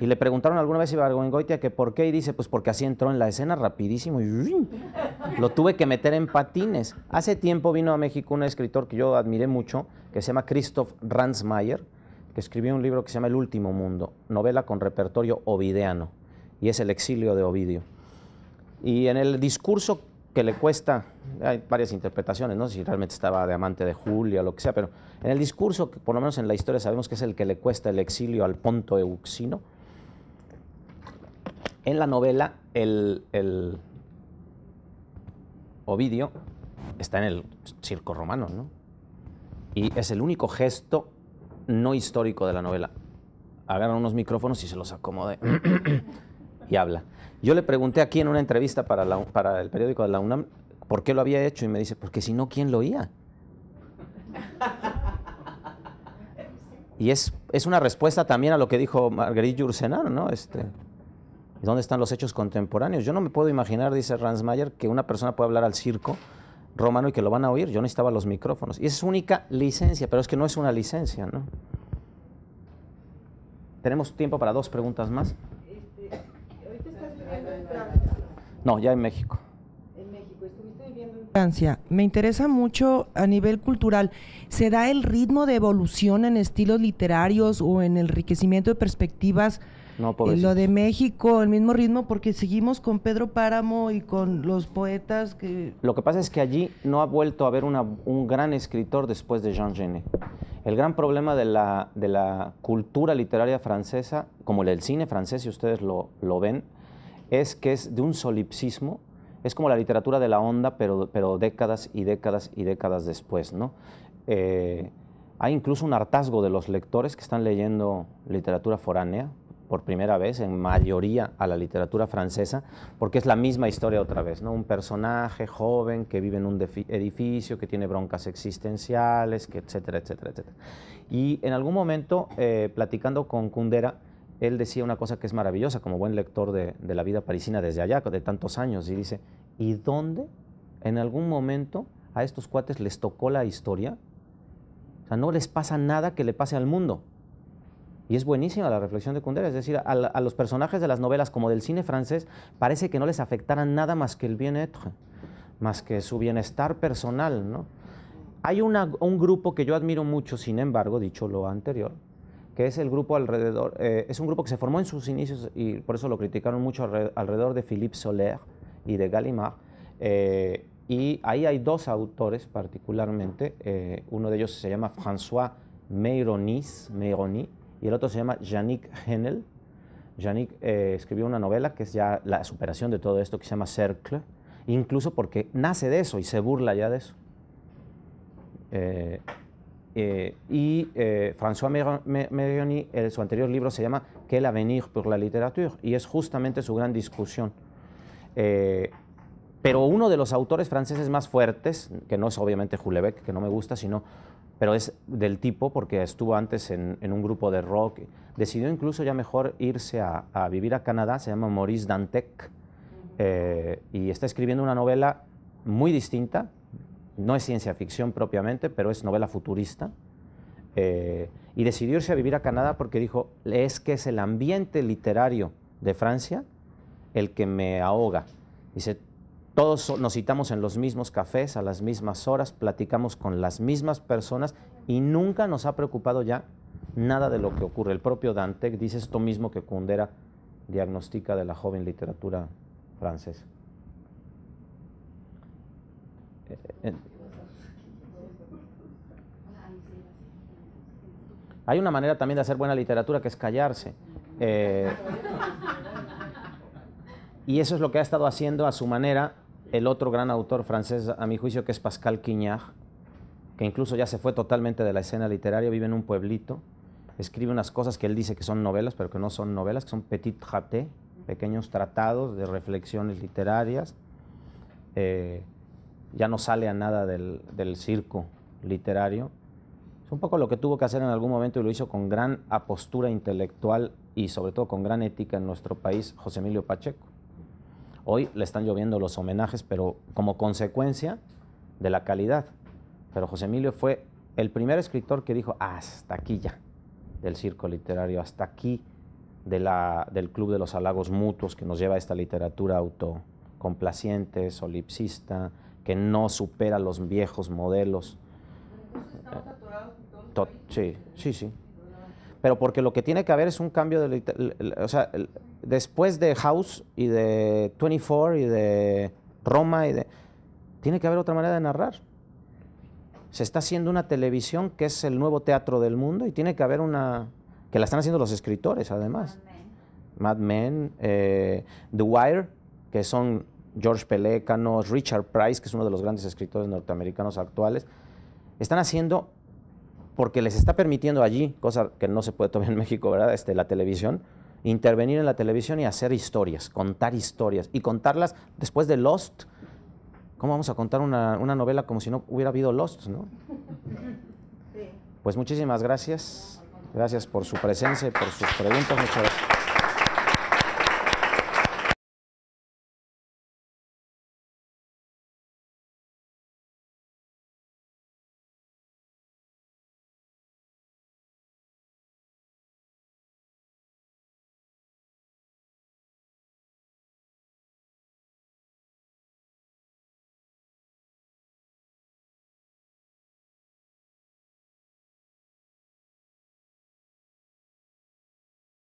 y le preguntaron alguna vez a Ibargüengoitia que por qué, y dice, pues porque así entró en la escena rapidísimo y lo tuve que meter en patines. Hace tiempo vino a México un escritor que yo admiré mucho, que se llama Christoph Ransmayer, que escribió un libro que se llama El Último Mundo, novela con repertorio ovideano, y es el exilio de Ovidio. Y en el discurso que le cuesta, hay varias interpretaciones, no sé si realmente estaba de amante de Julia o lo que sea, pero en el discurso, por lo menos en la historia sabemos que es el que le cuesta el exilio al Ponto Euxino, en la novela el, Ovidio está en el circo romano, ¿no? Y es el único gesto no histórico de la novela. Agarra unos micrófonos y se los acomode <clears throat> y habla. Yo le pregunté aquí en una entrevista para, la, para el periódico de la UNAM por qué lo había hecho y me dice, porque si no, ¿quién lo oía? Y es, es, una respuesta también a lo que dijo Marguerite Yourcenar, ¿no? Este, dónde están los hechos contemporáneos? Yo no me puedo imaginar, dice Ransmayer, que una persona puede hablar al circo romano y que lo van a oír. Yo necesitaba los micrófonos. Y es única licencia, pero es que no es una licencia, ¿no? ¿Tenemos tiempo para dos preguntas más? Este, ah, no, ya en México. En México, estuviste viviendo en Francia. Me interesa mucho a nivel cultural. ¿Se da el ritmo de evolución en estilos literarios o en el enriquecimiento de perspectivas? No, lo de México, el mismo ritmo, porque seguimos con Pedro Páramo y con los poetas que... Lo que pasa es que allí no ha vuelto a haber un gran escritor después de Jean Genet. El gran problema de la, de la cultura literaria francesa, como el del cine francés, si ustedes lo, lo ven, es que es de un solipsismo es como la literatura de la onda, pero, pero décadas y décadas y décadas después, ¿no? Eh, hay incluso un hartazgo de los lectores que están leyendo literatura foránea, por primera vez en mayoría a la literatura francesa, porque es la misma historia otra vez, ¿no? Un personaje joven que vive en un edificio, que tiene broncas existenciales, que etcétera, etcétera, etcétera. Y en algún momento, eh, platicando con Kundera, él decía una cosa que es maravillosa, como buen lector de, de la vida parisina desde allá, de tantos años, y dice, ¿y dónde en algún momento a estos cuates les tocó la historia? O sea, no les pasa nada que le pase al mundo. Y es buenísima la reflexión de Kundera, es decir, a, los personajes de las novelas como del cine francés parece que no les afectaran nada más que el bien-être, más que su bienestar personal. ¿no? Hay un grupo que yo admiro mucho, sin embargo, dicho lo anterior, que es el grupo alrededor, eh, es un grupo que se formó en sus inicios y por eso lo criticaron mucho alrededor de Philippe Soler y de Gallimard. Eh, y ahí hay dos autores particularmente, eh, uno de ellos se llama François Meironis, Meironis y el otro se llama Yannick Henel. Yannick eh, escribió una novela que es ya la superación de todo esto, que se llama Cercle, incluso porque nace de eso y se burla ya de eso. Eh, eh, y eh, François en su anterior libro se llama Quel avenir pour la littérature, y es justamente su gran discusión. Eh, pero uno de los autores franceses más fuertes, que no es obviamente Julebec, que no me gusta, sino pero es del tipo porque estuvo antes en, un grupo de rock. Decidió incluso ya mejor irse a, vivir a Canadá, se llama Maurice Dantec, eh, y está escribiendo una novela muy distinta, no es ciencia ficción propiamente, pero es novela futurista. Eh, y decidió irse a vivir a Canadá porque dijo, es que es el ambiente literario de Francia el que me ahoga. Dice, todos nos citamos en los mismos cafés, a las mismas horas, platicamos con las mismas personas y nunca nos ha preocupado ya nada de lo que ocurre. El propio Dante dice esto mismo que Kundera diagnostica de la joven literatura francesa. Eh, eh, eh, hay una manera también de hacer buena literatura que es callarse. y eso es lo que ha estado haciendo a su manera el otro gran autor francés, a mi juicio, que es Pascal Quignard, que incluso ya se fue totalmente de la escena literaria, vive en un pueblito, escribe unas cosas que él dice que son novelas, pero que no son novelas, que son petit traité, pequeños tratados de reflexiones literarias. Eh, ya no sale a nada del, del circo literario. Es un poco lo que tuvo que hacer en algún momento y lo hizo con gran apostura intelectual y sobre todo con gran ética en nuestro país, José Emilio Pacheco. Hoy le están lloviendo los homenajes, pero como consecuencia de la calidad. Pero José Emilio fue el primer escritor que dijo, hasta aquí ya, del circo literario, hasta aquí del Club de los Halagos Mutuos que nos lleva a esta literatura autocomplaciente, solipsista, que no supera los viejos modelos. ¿estamos eh, sí, sí, sí pero porque lo que tiene que haber es un cambio de... O sea, después de House y de 24 y de Roma y de... Tiene que haber otra manera de narrar. Se está haciendo una televisión que es el nuevo teatro del mundo y tiene que haber una... que la están haciendo los escritores además. Mad Men, eh, The Wire, que son George Pelécanos, Richard Price, que es uno de los grandes escritores norteamericanos actuales, están haciendo porque les está permitiendo allí, cosa que no se puede tomar en México, ¿verdad? Este, la televisión, intervenir en la televisión y hacer historias, contar historias y contarlas después de Lost. ¿Cómo vamos a contar una, novela como si no hubiera habido Lost, no? <laughs> Pues muchísimas gracias. Gracias por su presencia y por sus preguntas. Muchas gracias.